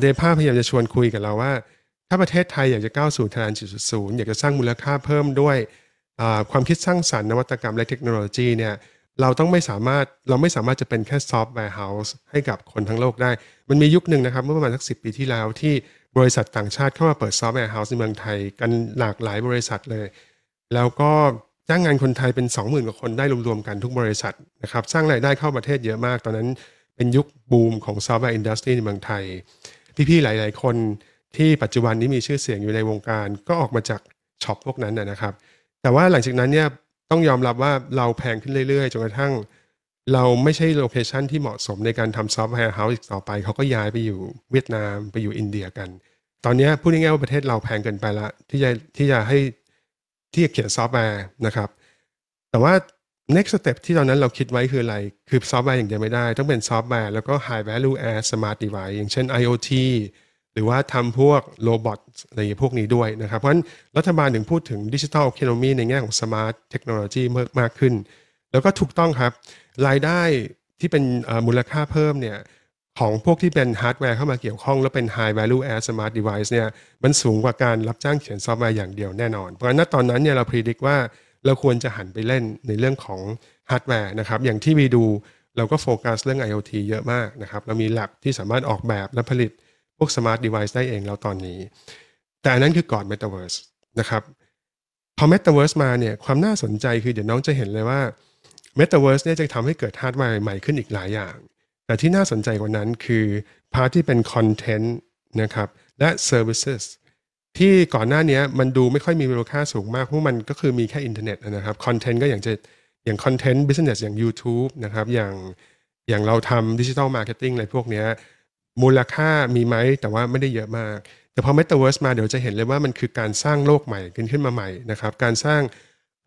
เดพาพยายามจะชวนคุยกับเราว่าถ้าประเทศไทยอยากจะก้าวสู่ทาน4.0อยากจะสร้างมูลค่าเพิ่มด้วย ความคิดสร้างสารรค์นวัตกรรมและเทคโนโลยีเนี่ยเราต้องไม่สามารถเราไม่สามารถจะเป็นแค่ซอฟต์แวร์เฮาส์ให้กับคนทั้งโลกได้ มันมียุคหนึ่งนะครับ เมื่อประมาณสักสิปีที่แล้ว ที่บริษัทต่างชาติเข้ามาเปิดซอฟต์แวร์เฮาส์ในเมืองไทยกันหลากหลายบริษัทเลย แล้วก็จ้างงานคนไทยเป็น 20,000กว่าคน ได้รวมๆกันทุกบริษัทนะครับสร้างรายได้เข้าประเทศเยอะมาก ตอนนั้น เป็นยุคบูมของซอฟต์แวร์อินดัสทรีในเมืองไทยพี่ๆหลาย ๆ คนที่ปัจจุบันนี้มีชื่อเสียงอยู่ในวงการก็ออกมาจากช็อปพวกนั้นนะครับ แต่ว่าหลังจากนั้นเนี่ย ต้องยอมรับว่าเราแพงขึ้นเรื่อยๆ จนกระทั่งเราไม่ใช่โลเคชันที่เหมาะสมในการทำซอฟต์แวร์เฮาส์อีกต่อไป เขาก็ย้ายไปอยู่เวียดนาม ไปอยู่อินเดียกัน ตอนนี้พูดง่ายๆว่าประเทศเราแพงเกินไปละที่จะที่จะให้ที่จะเขียนซอฟต์แวร์นะครับ แต่ว่า next step ที่ตอนนั้นเราคิดไว้คืออะไร คือซอฟต์แวร์อย่างเดียวไม่ได้ ต้องเป็นซอฟต์แวร์แล้วก็ high value as smart device อย่างเช่น IoT หรือว่าทำพวกโรบอทอะไรพวกนี้ด้วยนะครับ เพราะฉะนั้นรัฐบาลถึงพูดถึงดิจิทัลเคโนมีในแง่ของสมาร์ทเทคโนโลยีมากขึ้น แล้วก็ถูกต้องครับ รายได้ที่เป็นมูลค่าเพิ่มเนี่ยของพวกที่เป็นฮาร์ดแวร์เข้ามาเกี่ยวข้องแล้วเป็น high value add smart device เนี่ยมันสูงกว่าการรับจ้างเขียนซอฟต์แวร์อย่างเดียวแน่นอน เพราะฉะนั้นตอนนั้นเนี่ยเราพิจิตรว่า เราควรจะหันไปเล่นในเรื่องของฮาร์ดแวร์นะครับอย่างที่มีดูเราก็โฟกัสเรื่อง IoT เยอะมากนะครับเรามีหลักที่สามารถออกแบบและผลิตวกส Smart เ e v i c ์ได้เองแล้วตอนนี้ แต่อันนั้นคือก่อน Metaverse นะครับ พอ Metaverse มาเนี่ย ความน่าสนใจคือเดี๋ยวน้องจะเห็นเลยว่า Metaverse เนี่ยจะทำให้เกิดฮาร์ดแวร์ใหม่ขึ้นอีกหลายอย่าง แต่ที่น่าสนใจกว่านั้นคือพาร์ทที่เป็นคอนเทนต์นะครับและ Services ที่ก่อนหน้านี้มันดูไม่ค่อยมีมูลค่าสูงมาก เพราะมันก็คือมีแค่อินเทอร์เน็ตนะครับคอนเทนต์ก็อย่างจะอย่างคอนเทนต์บิสเนสอย่าง YouTube นะครับ อย่างอย่างเราทำดิจิทัลมาร์เก็ตติ้งอะไรพวกนี้มูลค่ามีไหมแต่ว่าไม่ได้เยอะมาก แต่พอ Metaverse มาเดี๋ยวจะเห็นเลยว่ามันคือการสร้างโลกใหม่ ขึ้นขึ้นมาใหม่นะครับ การสร้าง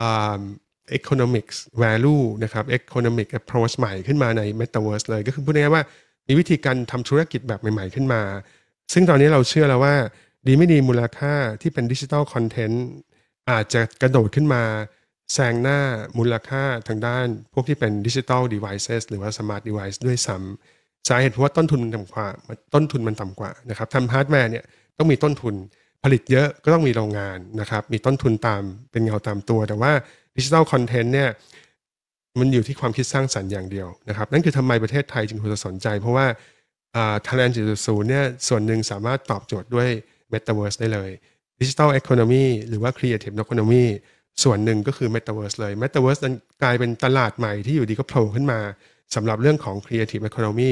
อเ็กโ o นอมิกส์แวลูนะครับเอ็กโ o นอ m i กส์แ r o a c ชใหม่ขึ้นมาใน Metaverse เลย ก็คือพูดง่ายๆว่ามีวิธีการทำธุรกิจแบบใหม่ๆ ขึ้นมา ซึ่งตอนนี้เราเชื่อแล้วว่าดีไม่ดีมูลค่าที่เป็นดิจิทัลคอนเทนต์อาจจะกระโดดขึ้นมาแซงหน้ามูลค่าทางด้าน พวกที่เป็นดิจิทัลเดเวิร์สหรือว่าสมาร์ทเดเวิร์สด้วยซ้ำสาเหตุเพราะว่าต้นทุนมันต่ำกว่า ต้นทุนมันต่ำกว่านะครับทำฮาร์ดแวร์เนี่ยต้องมีต้นทุนผลิตเยอะก็ต้องมีโรงงานนะครับ มีต้นทุนตามเป็นเงาตามตัวแต่ว่าดิจิทัลคอนเทนต์เนี่ยมันอยู่ที่ความคิดสร้างสรรค์อย่างเดียวนะครับ นั่นคือทำไมประเทศไทยจึงควรจะสนใจ เพราะว่าทาร์เรนจุดศูนย์เนี่ยส่วนหนึ่งสามารถตอบโจทย์ด้วยเมตาเวิร์สได้เลยดิจิทัลเอคอนมีหรือว่าครีเอทีฟเอคอนมีส่วนหนึ่งก็คือเมตาเวิร์สเลยเมตาเวิร์สกลายเป็นตลาดใหม่ที่อยู่ดีก็โผล่ขึ้นมาสำหรับเรื่องของ Creative Economy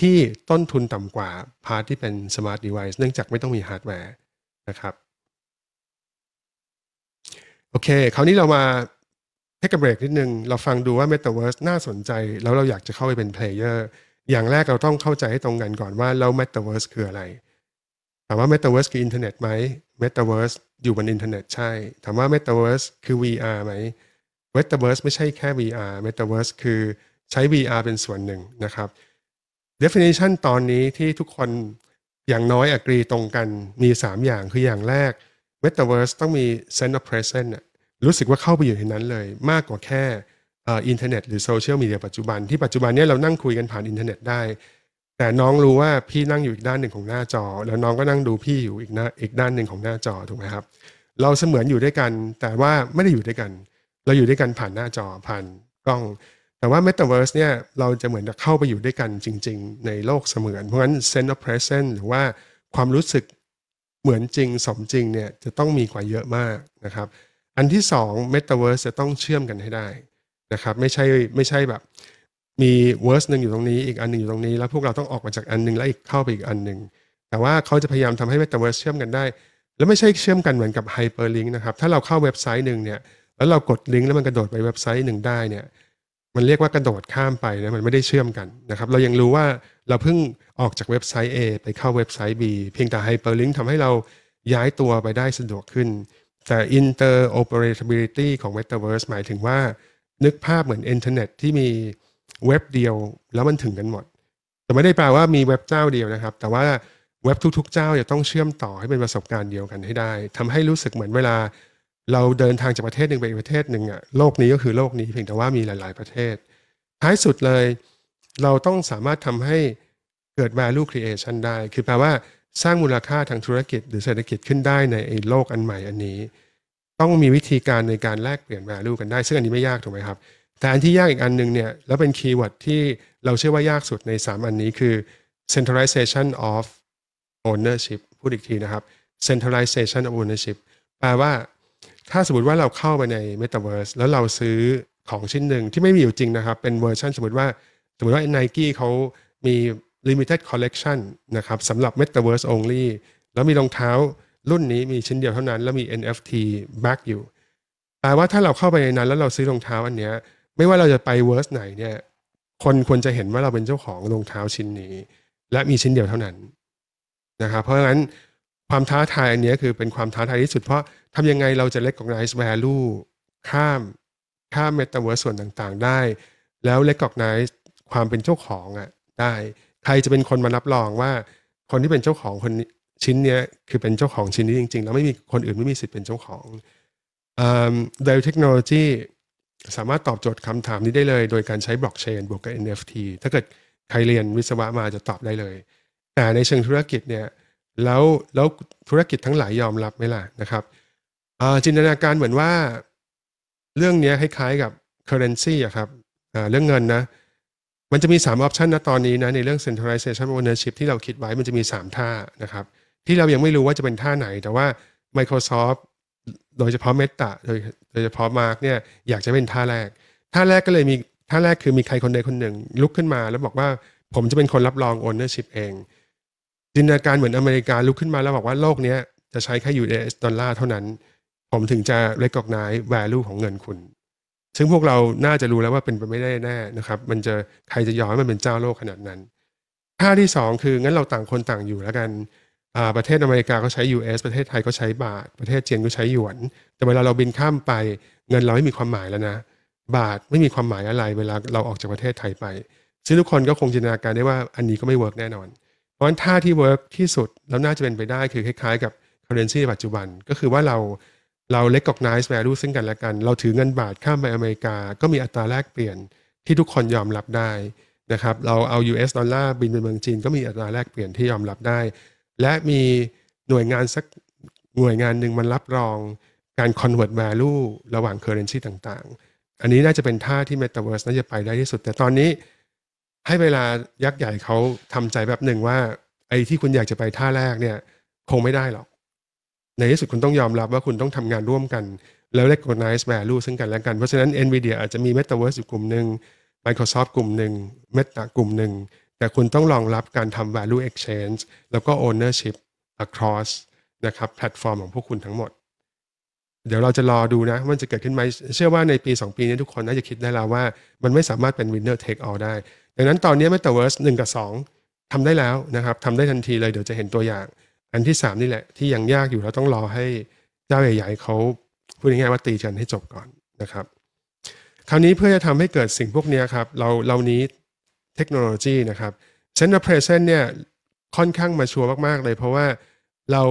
ที่ต้นทุนต่ำกว่า พาร์ทที่เป็น Smart Device เนื่องจากไม่ต้องมีฮาร์ดแวร์นะครับ โอเคคราวนี้เรามาเทคเบรกนิดนึง เราฟังดูว่า Metaverse น่าสนใจ แล้วเราอยากจะเข้าไปเป็นเพลเยอร์อย่างแรกเราต้องเข้าใจให้ตรงกันก่อนว่าแล้ว Metaverse คืออะไร ถามว่า Metaverse คืออินเทอร์เน็ตไหม Metaverse อยู่บนอินเทอร์เน็ตใช่ ถามว่า Metaverse คือ VR ไหม Metaverse ไม่ใช่แค่ VR Metaverse คือใช้ VR เป็นส่วนหนึ่งนะครับ definition ตอนนี้ที่ทุกคนอย่างน้อยอกรีตรงกันมี3อย่างคืออย่างแรก Metaverse ต้องมี sense of presence รู้สึกว่าเข้าไปอยู่ในนั้นเลย มากกว่าแค่อินเทอร์เน็ตหรือโซเชียลมีเดียปัจจุบัน ที่ปัจจุบันนี้เรานั่งคุยกันผ่านอินเทอร์เน็ตได้ แต่น้องรู้ว่าพี่นั่งอยู่อีกด้านหนึ่งของหน้าจอ แล้วน้องก็นั่งดูพี่อยู่อีกหน้าอีกด้านหนึ่งของหน้าจอถูกไหมครับเราเสมือนอยู่ด้วยกัน แต่ว่าไม่ได้อยู่ด้วยกัน เราอยู่ด้วยกันผ่านหน้าจอผ่านกล้องแต่ว่า Metaverse เนี่ยเราจะเหมือนเข้าไปอยู่ด้วยกันจริง ๆ ในโลกเสมือน เพราะงั้น sense of presence หรือว่าความรู้สึกเหมือนจริงสมจริงเนี่ยจะต้องมีกว่าเยอะมากนะครับ อันที่ 2 Metaverse จะต้องเชื่อมกันให้ได้นะครับ ไม่ใช่ไม่ใช่แบบมีเวอร์สหนึ่งอยู่ตรงนี้อีกอันหนึ่งอยู่ตรงนี้ แล้วพวกเราต้องออกมาจากอันนึง แล้วอีกเข้าไปอีกอันหนึ่งแต่ว่าเขาจะพยายามทำให้เมตาเวิร์สเชื่อมกันได้ แล้วไม่ใช่เชื่อมกันเหมือนกับไฮเปอร์ลิงก์นะครับถ้าเราเข้าเว็บไซต์หนึ่งเนี่ยแล้วเรากดลิงก์แล้วมันกระโดดไปเว็บไซต์หนึ่งได้เนี่ยมันเรียกว่ากระโดดข้ามไปนะมันไม่ได้เชื่อมกันนะครับ เรายังรู้ว่าเราเพิ่งออกจากเว็บไซต์ A ไปเข้าเว็บไซต์ B เพียงแต่ไฮเปอร์ลิงก์ทำให้เราย้ายตัวไปได้สะดวกขึ้น แต่ interoperability ของ Metaverse หมายถึงว่านึกภาพเหมือนอินเทอร์เน็ตที่มีเว็บเดียวแล้วมันถึงกันหมด แต่ไม่ได้แปลว่ามีเว็บเจ้าเดียวนะครับ แต่ว่าเว็บทุกๆ เจ้าจะต้องเชื่อมต่อให้เป็นประสบการณ์เดียวกันให้ได้ ทำให้รู้สึกเหมือนเวลาเราเดินทางจากประเทศหนึ่งไปอีกประเทศหนึ่งอะโลกนี้ก็คือโลกนี้ เพียงแต่ว่ามีหลายๆ ประเทศ ท้ายสุดเลย เราต้องสามารถทำให้เกิด value creation ได้ คือแปลว่าสร้างมูลค่าทางธุรกิจ หรือเศรษฐกิจขึ้นได้ในโลกอันใหม่อันนี้ ต้องมีวิธีการในการแลกเปลี่ยน value กันได้ ซึ่งอันนี้ไม่ยากถูกไหมครับแต่อันที่ยากอีกอันนึงเนี่ยแล้วเป็นคีย์เวิร์ดที่เราเชื่อว่ายากสุดใน3 อันนี้คือ centralization of ownership พูดอีกทีนะครับ centralization of ownership แปลว่าถ้าสมมติว่าเราเข้าไปใน Metaverse แล้วเราซื้อของชิ้นหนึ่งที่ไม่มีอยู่จริงนะครับเป็นเวอร์ชันสมมติว่าสมมติว่า Nike เขามี Limited Collection นะครับสำหรับ Metaverse only แล้วมีรองเท้ารุ่นนี้มีชิ้นเดียวเท่านั้น แล้วมี NFT back อยู่แปลว่าถ้าเราเข้าไปในนั้นแล้วเราซื้อรองเท้าอันเนี้ยไม่ว่าเราจะไปเวอร์สไหนเนี่ยคนควรจะเห็นว่าเราเป็นเจ้าของรองเท้าชิ้นนี้ และมีชิ้นเดียวเท่านั้นนะครับเพราะฉะนั้นความท้าทายอันนี้คือเป็นความท้าทายที่สุดเพราะทำยังไงเราจะ recognize value ข้ามข้ามเมตาเวิร์สส่วนต่างๆได้ แล้ว recognize ความเป็นเจ้าของอะ่ะได้ใครจะเป็นคนมารับรองว่าคนที่เป็นเจ้าของคนชิ้นนี้คือเป็นเจ้าของชิ้นนี้จริง ๆ แล้วไม่มีคนอื่นไม่มีสิทธิ์เป็นเจ้าของเดลเทคโนโลยีสามารถตอบโจทย์คำถามนี้ได้เลยโดยการใช้บล็อกเชนบวกกับ NFT ถ้าเกิดใครเรียนวิศวะมาจะตอบได้เลย แต่ในเชิงธุรกิจเนี่ยแล้วแล้วธุรกิจทั้งหลายยอมรับไหมล่ะนะครับจินตนาการเหมือนว่าเรื่องนี้คล้ายๆกับ currency อะครับเรื่องเงินนะ มันจะมี 3 o p t i o ันะตอนนี้นะ ในเรื่อง centralization ownership ที่เราคิดไว้มันจะมี 3 ท่านะครับ ที่เรายังไม่รู้ว่าจะเป็นท่าไหน แต่ว่า Microsoft โดยเฉพาะ Meta โดยโดยเฉพาะ Mark เนี่ยอยากจะเป็นท่าแรก ท่าแรกก็เลยมีท่าแรกคือมีใครคนใดคนหนึ่งลุกขึ้นมาแล้วบอกว่าผมจะเป็นคนรับรอง ownership เองจินตนาการเหมือนอเมริกาลุกขึ้นมาแล้วบอกว่าโลกนี้จะใช้แค่ยูในดอลลาร์เท่านั้น ผมถึงจะเ e c o ก n i z e v a ลู e ของเงินคุณ ซึ่งพวกเราน่าจะรู้แล้วว่าเป็นไปไม่ได้แน่นะครับมันจะใครจะยอมให้มันเป็นเจ้าโลกขนาดนั้นท่าที่ 2 คือ งั้นเราต่างคนต่างอยู่แล้วกันประเทศอเมริกาก็ใช้ US ประเทศไทยก็ใช้บาทประเทศจีนก็ใช้หยวน แต่เวลาเราบินข้ามไปเงินเราไม่มีความหมายแล้วนะ บาทไม่มีความหมายอะไร เวลาเราออกจากประเทศไทยไปซึ่งทุกคนก็คงจินตนาการได้ว่าอันนี้ก็ไม่เวิร์กแน่นอนเพราะฉะนั้นท่าที่เวิร์กที่สุด แล้วน่าจะเป็นไปได้คือคล้ายๆกับเคอร์เรนซีในปัจจุบัน ก็คือว่าเราเราเกกอกไน i ์แวร์ลูซึ่งกันและกัน เราถือเงินบาทข้ามไปอเมริกา ก็มีอัตราแลกเปลี่ยนที่ทุกคนยอมรับได้นะครับเราเอา US ดอลลาร์บินไปเมืองจีน ก็มีอัตราแลกเปลี่ยนที่ยอมรับได้ และมีหน่วยงานสักหน่วยงานหนึ่งมันรับรองการคเวิร์ตแวร์ลูระหว่างเคอร์เรนซีต่างๆ อันนี้น่าจะเป็นท่าที่มตาเวิร์สน่าจะไปได้ที่สุด แต่ตอนนี้ให้เวลายักษ์ใหญ่เขาทำใจแบบหนึ่งว่าไอ้ที่คุณอยากจะไปท่าแรกเนี่ย คงไม่ได้หรอก ในที่สุดคุณต้องยอมรับว่าคุณต้องทำงานร่วมกันแล้ว recognize value ซึ่งกันและกัน เพราะฉะนั้น NVIDIA อาจจะมี Metaverse อยู่กลุ่มหนึ่ง Microsoft กลุ่มหนึ่ง Meta กลุ่มหนึ่งแต่คุณต้องรองรับการทำ value exchange แล้วก็ ownership across นะครับแพลตฟอร์มของพวกคุณทั้งหมดเดี๋ยวเราจะรอดูนะมันจะเกิดขึ้นไหมเชื่อว่าในปี 2 ปีนี้ทุกคนน่าจะคิดได้แล้วว่า มันไม่สามารถเป็น winner take all ได้ดังนั้นตอนนี้ Metaverse 1กับ 2 ทำได้แล้วนะครับทำได้ทันทีเลยเดี๋ยวจะเห็นตัวอย่าง อันที่ 3 นี่แหละ ที่ยังยากอยู่เราต้องรอให้ เจ้าใหญ่ๆ เขาพูดง่ายๆว่าตีกันให้จบก่อนนะครับ คราวนี้เพื่อจะทำให้เกิดสิ่งพวกนี้ครับ เราเรานี้เทคโนโลยีนะครับเซนต์เพรสเซนเนี่ยค่อนข้างมาชัวร์มากๆเลยเพราะว่าเรา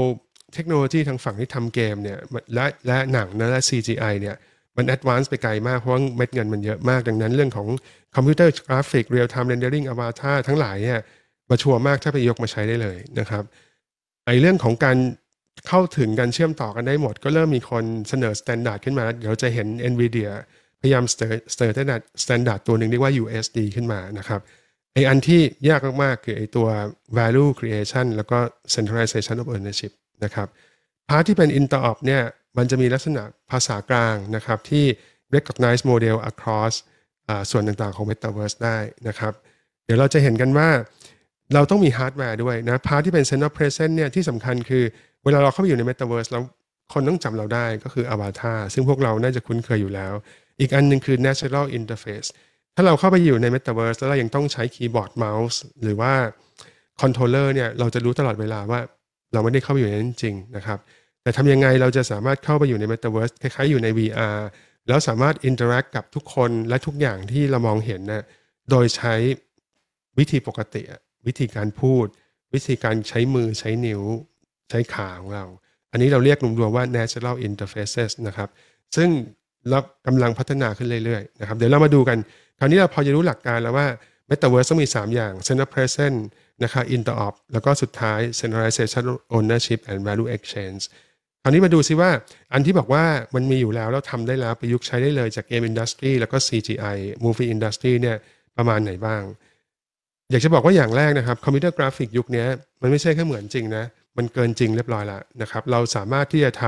เทคโนโลยีทางฝั่งที่ทำเกมเนี่ยและและหนังนะและ CGI เนี่ยมันแอดวานซ์ไปไกลมากเพราะว่าเม็ดเงินมันเยอะมากดังนั้นเรื่องของคอมพิวเตอร์กราฟิกเรียลไทม์เรนเดอริงอวา่าทั้งหลายเนี่ยมาชัวร์มากถ้าไปยกมาใช้ได้เลยนะครับไอเรื่องของการเข้าถึงการเชื่อมต่อกันได้หมด ก็เริ่มมีคนเสนอสแตนดาร์ดขึ้นมา เดี๋ยวจะเห็น NVIDIA พยายามเสนอสแตนดาร์ดสแตนดาร์ดตัวหนึ่งเรียกว่า USD ขึ้นมานะครับไออันที่ยากมากๆคือไอตัว value creation แล้วก็ centralization of ownership นะครับพาร์ทที่เป็น interop เนี่ยมันจะมีลักษณะภาษากลางนะครับที่ recognize model across ส่วนต่างๆของ Metaverse ได้นะครับ เดี๋ยวเราจะเห็นกันว่าเราต้องมีฮาร์ดแวร์ด้วยนะพาร์ทที่เป็น Center Present เนี่ย ที่สำคัญคือ เวลาเราเข้าไปอยู่ใน Metaverse แล้วคนต้องจำเราได้ก็คืออวตารซึ่งพวกเราน่าจะคุ้นเคยอยู่แล้ว อีกอันหนึ่งคือ Natural Interface ถ้าเราเข้าไปอยู่ใน Metaverse แล้วเรายังต้องใช้คีย์บอร์ดเมาส์ หรือว่าคอนโทรลเลอร์เนี่ยเราจะรู้ตลอดเวลาว่าเราไม่ได้เข้าไปอยู่ในนั้นจริงนะครับแต่ทำยังไงเราจะสามารถเข้าไปอยู่ใน Metaverse คล้ายๆอยู่ใน VR แล้วสามารถอินเตอร์แอคกับทุกคนและทุกอย่างที่เรามองเห็นนะโดยใช้วิธีปกติ วิธีการพูด วิธีการใช้มือใช้นิ้ว ใช้ขาของเรา อันนี้เราเรียกรวมๆว่า natural interfaces นะครับ ซึ่งเรากำลังพัฒนาขึ้นเรื่อยๆ นะครับ เดี๋ยวเรามาดูกัน คราวนี้เราพอจะรู้หลักการแล้วว่า Metaverse ต้องมี 3 อย่าง Center Present นะครับ Interop แล้วก็สุดท้าย Centralization Ownership and Value Exchange คราวนี้มาดูซิว่าอันที่บอกว่ามันมีอยู่แล้วแล้วทำได้แล้วประยุกต์ใช้ได้เลยจากเกมอินดัสทรีแล้วก็ CGI Movie Industry เนี่ย ประมาณไหนบ้าง อยากจะบอกว่าอย่างแรกนะครับคอมพิวเตอร์กราฟิกยุคนี้มันไม่ใช่แค่เหมือนจริงนะ มันเกินจริงเรียบร้อยละนะครับ เราสามารถที่จะท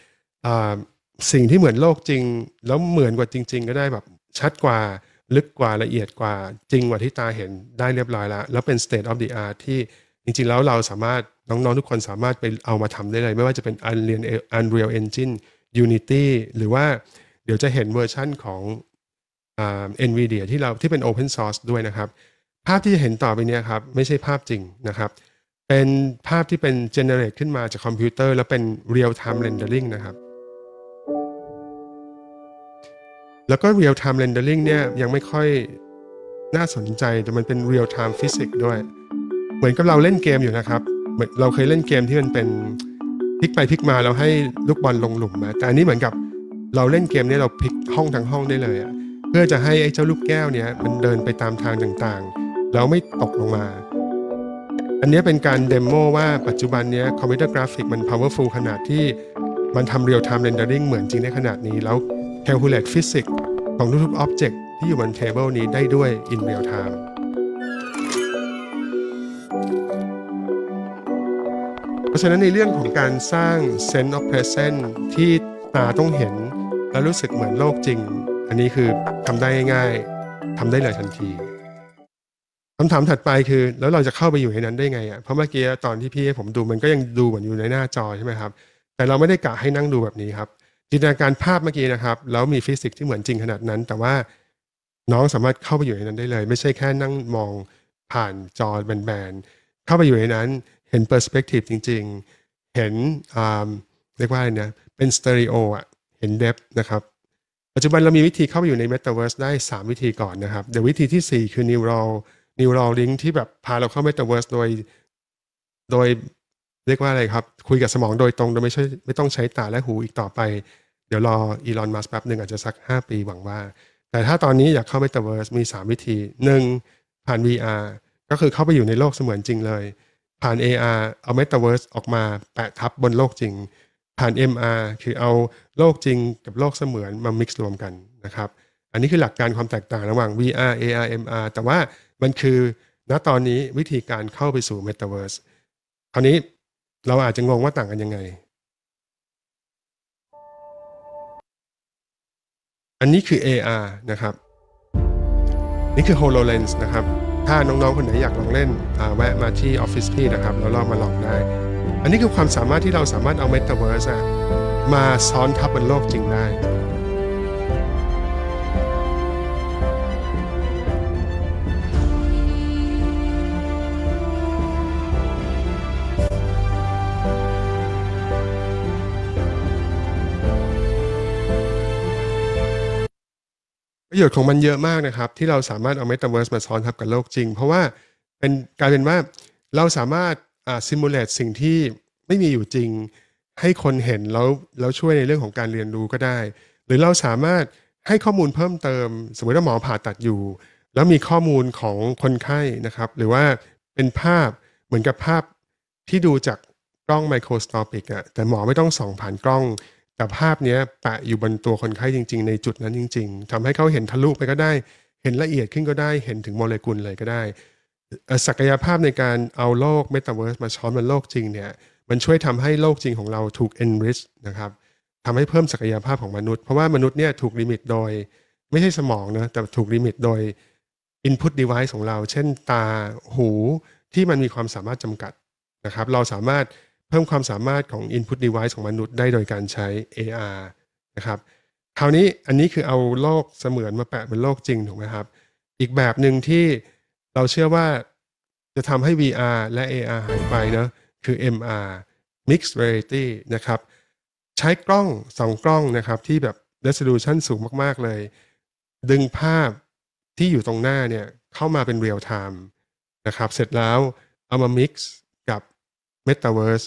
ำสิ่งที่เหมือนโลกจริง แล้วเหมือนกว่าจริง ๆ ก็ได้แบบชัดกว่าลึกกว่าละเอียดกว่าจริงกว่าที่ตาเห็นได้เรียบร้อยแล้ว แล้วเป็น state of the art ที่จริงๆแล้วเราสามารถน้องๆทุกคนสามารถไปเอามาทำได้เลยไม่ว่าจะเป็น Unreal Unreal Engine Unity หรือว่าเดี๋ยวจะเห็นเวอร์ชั่นของเอ็นวีเดียที่เราที่เป็น Open Source ด้วยนะครับ ภาพที่จะเห็นต่อไปนี้ครับไม่ใช่ภาพจริงนะครับ เป็นภาพที่เป็น generate ขึ้นมาจากคอมพิวเตอร์ แล้วเป็น real time rendering นะครับ แล้วก็ real time rendering เนี่ยยังไม่ค่อยน่าสนใจแต่มันเป็น real time physics ด้วย เหมือนกับเราเล่นเกมอยู่นะครับเราเคยเล่นเกมที่มันเป็นพลิกไปพลิกมาเราให้ลูกบอลลงหลุมนะแต่อันนี้เหมือนกับเราเล่นเกมนี้เราพลิกห้องทั้งห้องได้เลยอะเพื่อจะให้ไอ้เจ้าลูกแก้วเนี่ยมันเดินไปตามทางต่างๆ แล้วไม่ตกลงมา อันนี้เป็นการเดโมว่าปัจจุบันนี้คอมพิวเตอร์กราฟิกมัน powerful ขนาดที่มันทำเรียลไทม์เรนเดอร์ริงเหมือนจริงได้ขนาดนี้แล้ว calculate physics ของทุกๆ object ที่อยู่บนเทเบิลนี้ได้ด้วย in real time เพราะฉะนั้นในเรื่องของการสร้าง sense of presence ที่ตาต้องเห็น และรู้สึกเหมือนโลกจริง อันนี้คือทำได้ง่าย ๆทำได้เลยทันทีคำถามถัดไปคือแล้วเราจะเข้าไปอยู่ในนั้นได้ไงอ่ะเพราะเมื่อกี้ตอนที่พี่ให้ผมดูมันก็ยังดูเหมือนอยู่ในหน้าจอใช่ไหมครับ แต่เราไม่ได้กะให้นั่งดูแบบนี้ครับ จินตนาการภาพเมื่อกี้นะครับแล้วมีฟิสิกส์ที่เหมือนจริงขนาดนั้น แต่ว่าน้องสามารถเข้าไปอยู่ในนั้นได้เลย ไม่ใช่แค่นั่งมองผ่านจอแบนๆเข้าไปอยู่ในนั้นเห็นเปอร์สเปกทีฟจริง ๆ เห็น เรียกว่าอะไรเนี่ย เป็นสเตอริโออ่ะ เห็นเดฟนะครับ ปัจจุบันเรามีวิธีเข้าไปอยู่ใน Metaverse ได้ 3 วิธีก่อนนะครับ เดี๋ยววิธีที่ 4 คือ Neural Neural Link ที่แบบ พาเราเข้า Metaverse โดย โดยเรียกว่าอะไรครับ คุยกับสมองโดยตรงโดยไม่ใช่ไม่ต้องใช้ตาและหูอีกต่อไป เดี๋ยวรออีลอนมัสแป๊บหนึ่งอาจจะสัก 5 ปีหวังว่า แต่ถ้าตอนนี้อยากเข้า Metaverse มี 3 วิธี 1. ผ่าน VR ก็คือเข้าไปอยู่ในโลกเสมือนจริงเลยผ่าน AR เอา Metaverse ออกมาแปะทับบนโลกจริง ผ่าน MR คือเอาโลกจริงกับโลกเสมือนมา mix รวมกันนะครับ อันนี้คือหลักการความแตกต่างระหว่าง VR AR MR แต่ว่ามันคือณตอนนี้วิธีการเข้าไปสู่ Metaverse คราวนี้เราอาจจะงงว่าต่างกันยังไง อันนี้คือ AR นะครับ นี่คือ HoloLens นะครับ้าน้อง ๆ คนไหนอยากลองเล่นแวะมาที่ออฟฟิศพี่นะครับแล้วลองมาลองได้ อันนี้คือความสามารถที่เราสามารถเอาเมตาเวิร์สมาซ้อนทับบนโลกจริงได้ประโยชน์ของมันเยอะมากนะครับ ที่เราสามารถเอาเมตาเวิร์สมาซ้อนทับกับโลกจริง เพราะว่าเป็นกลายเป็นว่าเราสามารถอซิมูเลตสิ่งที่ไม่มีอยู่จริง ให้คนเห็นแล้วแล้วช่วยในเรื่องของการเรียนรู้ก็ได้ หรือเราสามารถให้ข้อมูลเพิ่มเติม สมมติว่าหมอผ่าตัดอยู่ แล้วมีข้อมูลของคนไข้นะครับ หรือว่าเป็นภาพเหมือนกับภาพที่ดูจากกล้องไมโครสโคปิกอะแต่หมอไม่ต้องส่องผ่านกล้องแต่ภาพนี้แปะอยู่บนตัวคนไข้จริงๆ ในจุดนั้นจริงๆ ทำให้เขาเห็นทะลุไปก็ได้เห็นละเอียดขึ้นก็ได้เห็นถึงโมเลกุลเลยก็ได้ศักยภาพในการเอาโลกเมตาเวิร์สมาช้อนป็นโลกจริงเนี่ย มันช่วยทำให้โลกจริงของเราถูก enrich นะครับทำให้เพิ่มศักยภาพของมนุษย์เพราะว่ามนุษย์เนี่ยถูกลิมิตโดย ไม่ใช่สมองนะแต่ถูกลิมิตโดย input device ของเรา เช่น ตาหูที่มันมีความสามารถจำกัดนะครับ เราสามารถเพิ่มความสามารถของ Input Device ของมนุษย์ได้โดยการใช้ AR นะครับคราวนี้อันนี้คือเอาโลกเสมือนมาแปะเป็นโลกจริงถูกไหมครับ อีกแบบหนึ่งที่เราเชื่อว่าจะทำให้ VR และ AR หายไปเนะคือ MR Mixed Reality นะครับ ใช้กล้องสองกล้องนะครับ ที่แบบ resolution สูงมากๆ เลย ดึงภาพที่อยู่ตรงหน้าเนี่ย เข้ามาเป็น real time นะครับเสร็จแล้วเอามา mix กับ Metaverse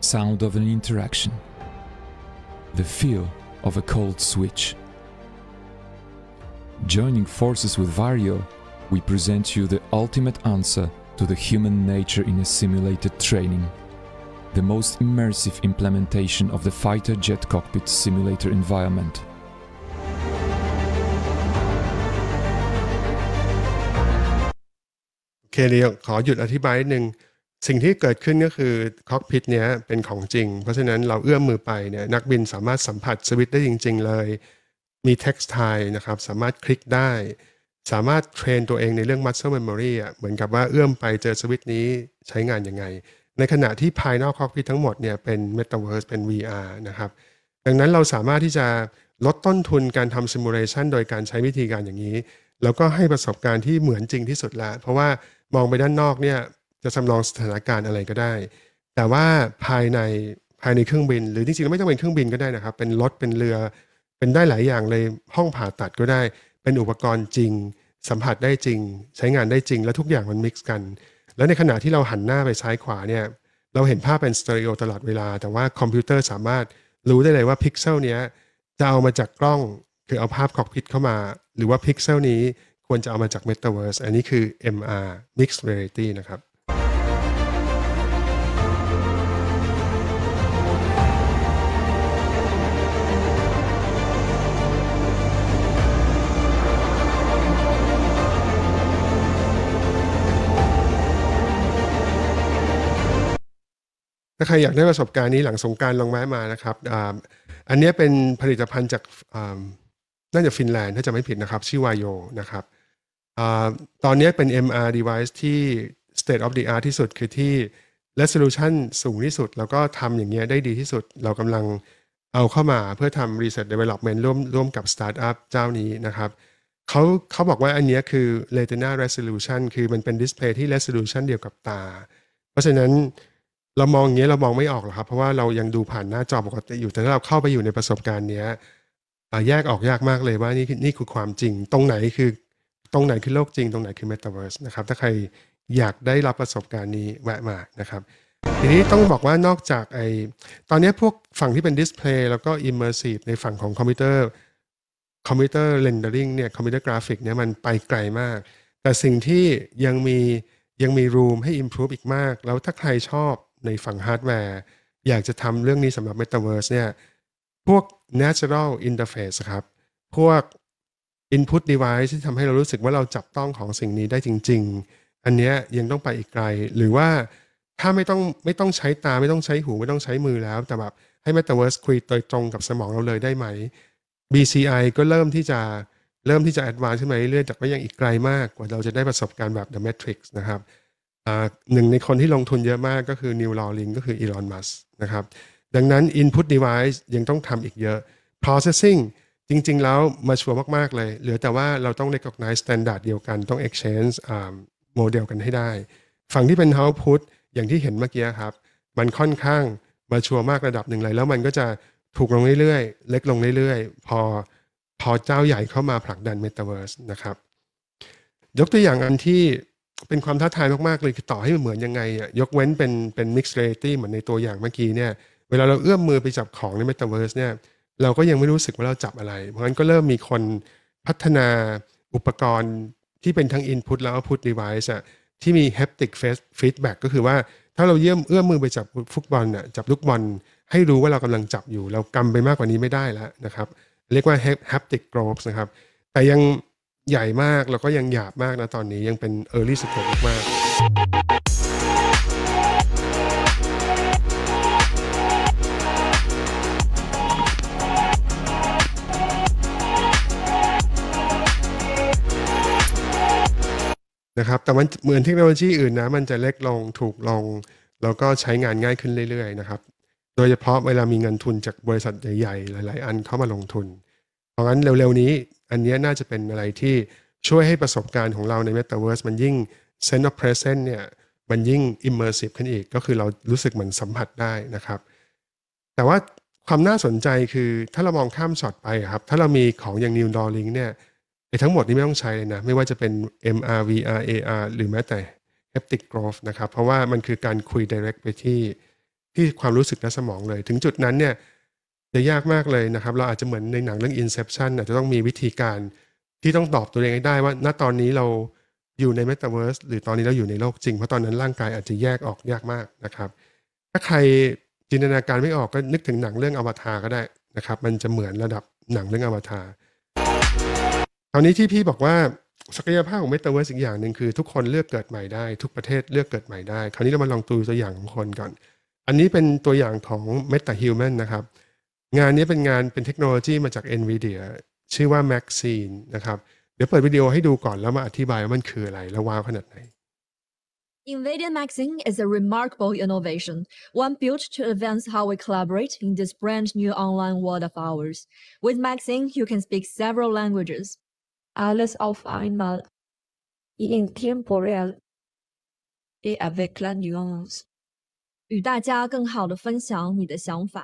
sound of an interaction, the feel of a cold switch. Joining forces with Vario, we present you the ultimate answer to the human nature in a simulated training. The most immersive implementation of the fighter jet cockpit simulator environment. Okay สิ่งที่เกิดขึ้นก็คือคอกพิทเนี้ยเป็นของจริง เพราะฉะนั้นเราเอื้อมมือไปเนี่ยนักบินสามารถสัมผัสสวิตได้จริง ๆ เลย มีท็กซ์ไทยนะครับ สามารถคลิกได้ สามารถเทรนตัวเองในเรื่องมัเซอร์เมมโ o r ีอ่ะ เหมือนกับว่าเอื้อมไปเจอสวิตนี้ใช้งานยังไงในขณะที่ภายนอกคอกพิททั้งหมดเนี่ยเป็นเมตาเวิร์สเป็น VR นะครับดังนั้นเราสามารถที่จะลดต้นทุนการทำซิมูเลชันโดยการใช้วิธีการอย่างนี้แล้วก็ให้ประสบการณ์ที่เหมือนจริงที่สุดละเพราะว่ามองไปด้านนอกเนี่ยจะจำลองสถานการณ์อะไรก็ได้ แต่ว่าภายในภายในเครื่องบิน หรือจริงๆ ไม่ต้องเป็นเครื่องบินก็ได้นะครับ เป็นรถ เป็นเรือ เป็นได้หลายอย่างเลยห้องผ่าตัดก็ได้ เป็นอุปกรณ์จริง สัมผัสได้จริง ใช้งานได้จริง และทุกอย่างมันมิกซ์กัน แล้วในขณะที่เราหันหน้าไปซ้ายขวาเนี่ย เราเห็นภาพเป็นสเตอริโอตลอดเวลา แต่ว่าคอมพิวเตอร์สามารถรู้ได้เลยว่าพิกเซลนี้จะเอามาจากกล้อง คือเอาภาพคอกพิทเข้ามา หรือว่าพิกเซลนี้ควรจะเอามาจาก Metaverse อันนี้คือ MR Mixed Reality นะครับถ้าใครอยากได้ประสบการณ์นี้หลังสงการลองแวะมานะครับ อันนี้เป็นผลิตภัณฑ์จากน่าจะฟินแลนด์ถ้าจะไม่ผิดนะครับ ชื่อวายโยนะครับตอนนี้เป็น MR device ที่ state of the art ที่สุดคือที่ resolution สูงที่สุด แล้วก็ทำอย่างเงี้ยได้ดีที่สุดเรากำลังเอาเข้ามาเพื่อทำ research development ร่วมร่วมกับ startup เจ้านี้นะครับ เขาเขาบอกว่าอันนี้คือ retina resolution คือมันเป็น display ที่ resolution เดียวกับตา เพราะฉะนั้นเรามองอย่างเงี้ยเรามองไม่ออกหรอกครับ เพราะว่าเรายังดูผ่านหน้าจอปกติอยู่แต่ถ้าเราเข้าไปอยู่ในประสบการณ์เนี้ยแยกออกยากมากเลยว่า นี่นี่คือความจริงตรงไหนคือตรงไหนคือโลกจริงตรงไหนคือเมตาเวิร์สนะครับ ถ้าใครอยากได้รับประสบการณ์นี้แวะมานะครับ ทีนี้ต้องบอกว่านอกจากไอตอนนี้พวกฝั่งที่เป็นดิสเพลย์แล้วก็อิมเมอร์ซีฟในฝั่งของคอมพิวเตอร์คอมพิวเตอร์เรนเดอริงเนี่ยคอมพิวเตอร์กราฟิกเนี่ยมันไปไกลมากแต่สิ่งที่ยังมียังมีรูมให้อิมพ o v e อีกมาก แล้วถ้าใครชอบในฝั่งฮาร์ดแวร์ อยากจะทำเรื่องนี้สำหรับ Metaverse เนี่ยพวก natural interface ครับ พวก input device ที่ทำให้เรารู้สึกว่าเราจับต้องของสิ่งนี้ได้จริง ๆ อันนี้ยังต้องไปอีกไกลหรือว่าถ้าไม่ต้องไม่ต้องใช้ตา ไม่ต้องใช้หู ไม่ต้องใช้มือแล้ว แต่แบบให้ Metaverse คุยโดยตรงกับสมองเราเลยได้ไหม BCI ก็เริ่มที่จะเริ่มที่จะแอดวานซ์ขึ้นมาเรื่อยๆากไก็ยังอีกไกลมากกว่าเราจะได้ประสบการณ์แบบ The Matrix นะครับหนึ่งในคนที่ลงทุนเยอะมากก็คือนิวลอริงก็คืออีลอนมัสนะครับ ดังนั้น Input Device ยังต้องทำอีกเยอะ Processing จริงๆ แล้วมาชัวร์มาก ๆ เลย เหลือแต่ว่าเราต้อง recognize standard เดียวกันต้อง exchange โมเดลกันให้ได้ ฝั่งที่เป็น output อย่างที่เห็นเมื่อกี้ครับ มันค่อนข้างมาชัวร์มากระดับหนึ่งเลยแล้วมันก็จะถูกลงเรื่อยๆเล็กลงเรื่อยๆ พอพอเจ้าใหญ่เข้ามาผลักดัน Metaverse นะครับ ยกตัวอย่างอันที่เป็นความท้าทายมากๆเลยต่อให้เหมือนยังไงอ่ะยกเว้นเป็นเป็นมิกซ์เรตี้เหมือนในตัวอย่างเมื่อกี้เนี่ยเวลาเราเอื้อมมือไปจับของในเมตาเวิร์สเนี่ยเราก็ยังไม่รู้สึกว่าเราจับอะไร เพราะงั้นก็เริ่มมีคนพัฒนาอุปกรณ์ที่เป็นทั้ง Input แล้ว Output Device อะที่มี haptic feedback ก็คือว่าถ้าเราเยื่อมเอื้อมมือไปจับฟุตบอลน่ะจับลูกบอลให้รู้ว่าเรากำลังจับอยู่เรากำไปมากกว่านี้ไม่ได้แล้วนะครับเรียกว่า haptic gloves นะครับแต่ยังใหญ่มากแล้วก็ยังหยาบมากนะ ตอนนี้ยังเป็น Early 16มาก นะครับแต่มันเหมือนเทคโนโลยีอื่นนะ มันจะเล็กลง ถูกลงแล้วก็ใช้งานง่ายขึ้นเรื่อยๆนะครับ โดยเฉพาะเวลามีเงินทุนจากบริษัทใหญ่ๆหลายๆ อันเข้ามาลงทุน เพราะงั้นเร็วๆนี้อันนี้น่าจะเป็นอะไรที่ช่วยให้ประสบการณ์ของเราใน Metaverse มันยิ่ง Sense of p r e s e n c เนี่ยมันยิ่ง Immersive ขึ้นอีก ก็คือเรารู้สึกเหมือนสัมผัสได้นะครับ แต่ว่าความน่าสนใจคือถ้าเรามองข้ามช็อตไปครับ ถ้าเรามีของอย่าง New d o l l i n g เนี่ยไอ้ทั้งหมดนี้ไม่ต้องใช้เลยนะ ไม่ว่าจะเป็น MR VR AR หรือแม้แต่ Haptic Growth นะครับ เพราะว่ามันคือการคุย direct ไปที่ที่ความรู้สึกและสมองเลย ถึงจุดนั้นเนี่ยจะยากมากเลยนะครับ เราอาจจะเหมือนในหนังเรื่อง Inception อาจจะต้องมีวิธีการที่ต้องตอบตัวเองให้ได้ว่า ณ ตอนนี้เราอยู่ใน Metaverse หรือตอนนี้เราอยู่ในโลกจริง เพราะตอนนั้นร่างกายอาจจะแยกออกยากมากนะครับ ถ้าใครจินตนาการไม่ออกก็นึกถึงหนังเรื่องอวตารก็ได้นะครับ มันจะเหมือนระดับหนังเรื่องอวตารคราวนี้ที่พี่บอกว่าศักยภาพของเมตาเวิร์สอีกอย่างหนึ่งคือ ทุกคนเลือกเกิดใหม่ได้ ทุกประเทศเลือกเกิดใหม่ได้ คราวนี้เรามาลองดูตัวอย่างของคนก่อน อันนี้เป็นตัวอย่างของมตาฮิวแมนนะครับงานนี้เป็นงานเป็นเทคโนโลยีมาจาก NVIDIA ชื่อว่า Maxine นะครับเดี๋ยวเปิดวิดีโอให้ดูก่อนแล้วมาอธิบายว่ามันคืออะไรและว้าวขนาดไหน NVIDIA Maxine is a remarkable innovation, one built to advance how we collaborate in this brand new online world of ours. With Maxine, you can speak several languages. Alles auf einmal. i n tiempo real. Et avec la nuance. 与大家更好的分享你的想法。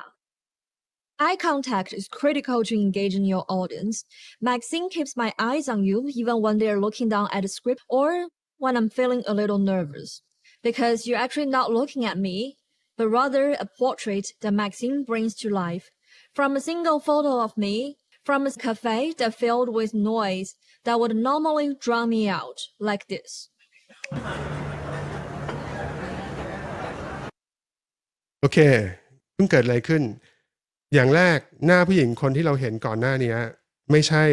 Eye contact is critical to engaging your audience. Maxine keeps my eyes on you even when they're looking down at the script or when I'm feeling a little nervous, because you're actually not looking at me, but rather a portrait that Maxine brings to life. From a single photo of me, from a cafe that filled with noise that would normally drown me out, like this. Okay อย่างแรกหน้าผู้หญิงคนที่เราเห็นก่อนหน้านี้ ไม่ใช่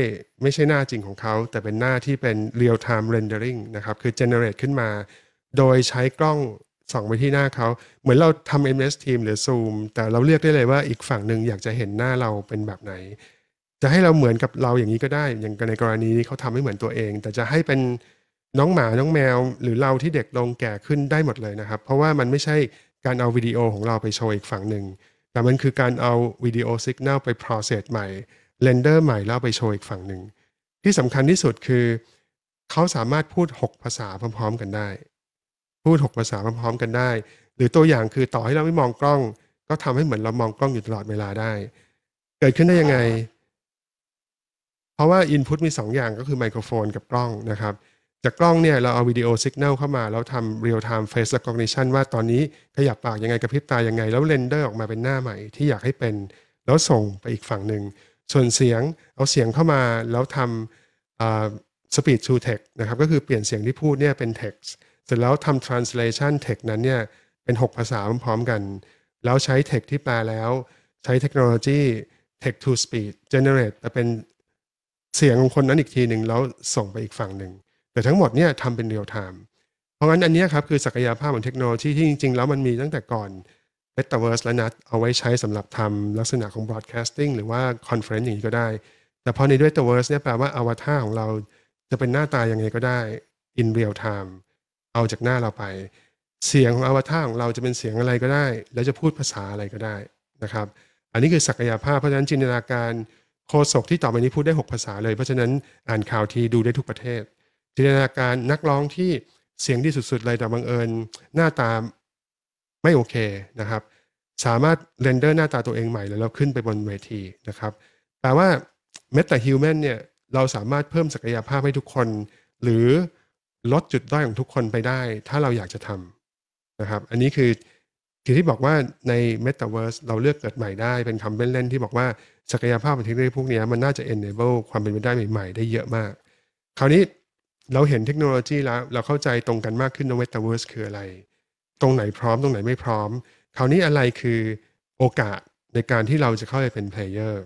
ไม่ใช่หน้าจริงของเขา แต่เป็นหน้าที่เป็น real time rendering นะครับ คือ generate ขึ้นมา โดยใช้กล้องส่องไปที่หน้าเขา เหมือนเราทำ MS Team หรือ Zoom แต่เราเรียกได้เลยว่าอีกฝั่งหนึ่งอยากจะเห็นหน้าเราเป็นแบบไหน จะให้เราเหมือนกับเราอย่างนี้ก็ได้ อย่างในกรณีนี้เขาทำไม่เหมือนตัวเอง แต่จะให้เป็นน้องหมาน้องแมว หรือเราที่เด็กลงแก่ขึ้นได้หมดเลยนะครับ เพราะว่ามันไม่ใช่การเอาวิดีโอของเราไปโชว์อีกฝั่งหนึ่งแต่มันคือการเอาวิดีโอสัญญาณไป process ใหม่เรนเดอร์ใหม่ แล้วไปโชว์อีกฝั่งหนึ่ง ที่สำคัญที่สุดคือ เขาสามารถพูด 6 ภาษาพร้อมๆกันได้ พูด 6 ภาษาพร้อมๆกันได้ หรือตัวอย่างคือต่อให้เราไม่มองกล้อง ก็ทำให้เหมือนเรามองกล้องอยู่ตลอดเวลาได้ เกิดขึ้นได้ยังไง เพราะว่า Input มี 2 อย่างก็คือไมโครโฟนกับกล้องนะครับจากกล้องเนี่ย เราเอาวิดีโอสัญญาณเข้ามา แล้วทำเรียลไทม์เฟสและ c o g n i t i o n ว่าตอนนี้ขยับปากยังไงกระพริบตายังไง แล้วเรนเดอร์ออกมาเป็นหน้าใหม่ที่อยากให้เป็นแล้วส่งไปอีกฝั่งหนึ่งส่วนเสียงเอาเสียงเข้ามาแล้วทำสปีดทูเท็กนะครับก็คือเปลี่ยนเสียงที่พูดเนี่ยเป็น็กซ์เสร็จแล้วทำทรานสเลชันเท e x นั้นเนี่ยเป็น 6 ภาษาพร้อมกัน แล้วใช้เท x t ที่แปลแล้ว ใช้เทคโนโลยี text to speech generate แต่เป็นเสียงของคนนั้นอีกทีหนึ่งแล้วส่งไปอีกฝั่งหนึ่งแต่ทั้งหมดเนี่ยทำเป็นเรียลไทม์ เพราะงั้นอันนี้ครับ คือศักยภาพของเทคโนโลยีที่จริง ๆ แล้วมันมีตั้งแต่ก่อนเ m e t a v e r s e และนนะเอาไว้ใช้สำหรับทำลักษณะของ broadcasting หรือว่าคอนเฟรนซ์อย่างนี้ก็ได้ แต่พอในด้วย t a v e r s e เนี่ยแปลว่าอวตารของเราจะเป็นหน้าตายังไงก็ได้ in real time เอาจากหน้าเราไป เสียงของอวตารของเราจะเป็นเสียงอะไรก็ได้ แล้วจะพูดภาษาอะไรก็ได้นะครับอันนี้คือศักยภาพเพราะฉะนั้นจินตนาการโคศกที่ต่อไปนี้พูดได้ 6 ภาษาเลยเพราะฉะนั้นอ่านข่าวทีดูได้ทุกประเทศจินตนาการนักร้องที่เสียงดีสุด ๆ เลย แต่บังเอิญ หน้าตาไม่โอเคนะครับ สามารถเรนเดอร์หน้าตาตัวเองใหม่ แล้วเราขึ้นไปบนเวทีนะครับแปลว่าเมตาฮิวแมนเนี่ย เราสามารถเพิ่มศักยภาพให้ทุกคน หรือลดจุดด้อยของทุกคนไปได้ ถ้าเราอยากจะทำนะครับ อันนี้คือที่ที่บอกว่าใน Metaverse เราเลือกเกิดใหม่ได้ เป็นคำเล่นๆที่บอกว่าศักยภาพของเทคโนโลยีพวกนี้มันน่าจะ enable ความเป็นไปได้ใหม่ ๆ ได้เยอะมาก คราวนี้เราเห็นเทคโนโลยีแล้วเราเข้าใจตรงกันมากขึ้นว่าเมตาเวิร์สคืออะไร ตรงไหนพร้อม ตรงไหนไม่พร้อม คราวนี้อะไรคือโอกาสในการที่เราจะเข้าไปเป็นเพลเยอร์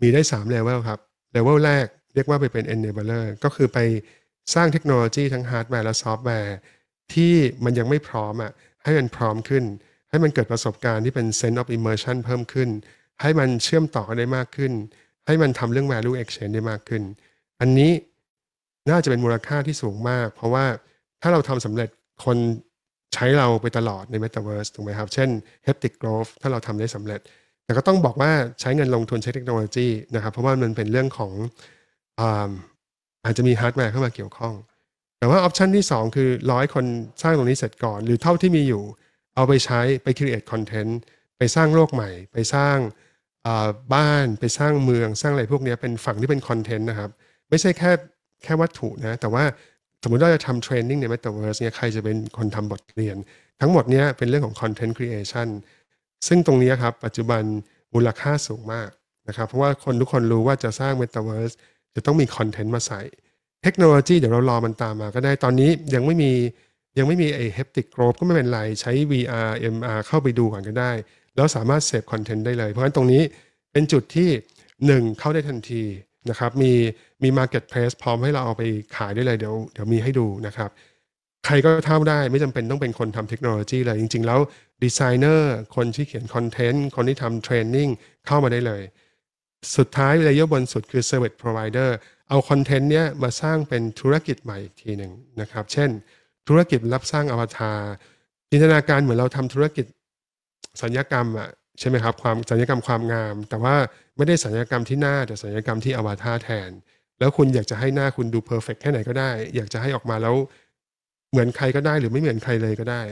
มีได้3เลเวลครับเลเวลแรกเรียกว่าไปเป็น enabler ก็คือไปสร้างเทคโนโลยีทั้งฮาร์ดแวร์และซอฟต์แวร์ที่มันยังไม่พร้อมอ่ะให้มันพร้อมขึ้น ให้มันเกิดประสบการณ์ที่เป็น sense of immersion เพิ่มขึ้น ให้มันเชื่อมต่อได้มากขึ้น ให้มันทำเรื่อง value exchange ได้มากขึ้น อันนี้น่าจะเป็นมูลค่าที่สูงมากเพราะว่าถ้าเราทำสำเร็จคนใช้เราไปตลอดใน Metaverse ถูกไหมครับ เช่น h e p t i c Growth ถ้าเราทำได้สำเร็จ แต่ก็ต้องบอกว่าใช้เงินลงทุนใช้เทคโนโลยีนะครับ เพราะว่ามันเป็นเรื่องของอาจจะมีฮาร์ดแวร์เข้ามาเกี่ยวข้อง แต่ว่าออปชันที่ 2 คือร้อยคนสร้างตรงนี้เสร็จก่อน หรือเท่าที่มีอยู่ เอาไปใช้ไปรีเอทคอนเทนต์ไปสร้างโลกใหม่ ไปสร้างบ้านไปสร้างเมืองสร้างอะไรพวกนี้เป็นฝั่งที่เป็นคอนเทนต์นะครับไม่ใช่แค่แค่วัตถุนะแต่ว่าสมมติเราจะทำเทรนนิ่งในเมตาเวิร์สเนี่ยใครจะเป็นคนทำบทเรียน ทั้งหมดเนี่ยเป็นเรื่องของคอนเทนต์ครีเอชันซึ่งตรงนี้ครับปัจจุบันมูลค่าสูงมากนะครับ เพราะว่าคนทุกคนรู้ว่าจะสร้างเมตาเวิร์สจะต้องมีคอนเทนต์มาใส่ เทคโนโลยีเดี๋ยวเรารอมันตามมาก็ได้ตอนนี้ยังไม่มียังไม่มีไอเฮปติกโกรบก็ไม่เป็นไร ใช้ VR MR เข้าไปดูก่อนก็ได้แล้วสามารถเสพคอนเทนต์ได้เลย เพราะฉะนั้นตรงนี้เป็นจุดที่ 1 เข้าได้ทันทีนะครับมีมี marketplace พร้อมให้เราเอาไปขายได้เลย เดี๋ยวเดี๋ยวมีให้ดูนะครับ ใครก็เทาได้ไม่จำเป็นต้องเป็นคนทำเทคโนโลยีเลย จริง ๆ แล้วดีไซเนอร์คนที่เขียนคอนเทนต์คนที่ทำเทรนนิ่งเข้ามาได้เลย สุดท้ายเลเยอร์บนสุดคือ Service Provider เอาคอนเทนต์เนี้ยมาสร้างเป็นธุรกิจใหม่อีกทีหนึ่งนะครับ เช่น ธุรกิจรับสร้างอวตารจินตนาการเหมือนเราทำธุรกิจสัญญกรรมอะใช่ไหมครับความสัญญกรรมความงาม แต่ว่าไม่ได้สัญญกรรมที่หน้า แต่สัญญกรรมที่อวตารแทน แล้วคุณอยากจะให้หน้าคุณดูเพอร์เฟกแค่ไหนก็ได้ อยากจะให้ออกมาแล้วเหมือนใครก็ได้หรือไม่เหมือนใครเลยก็ได้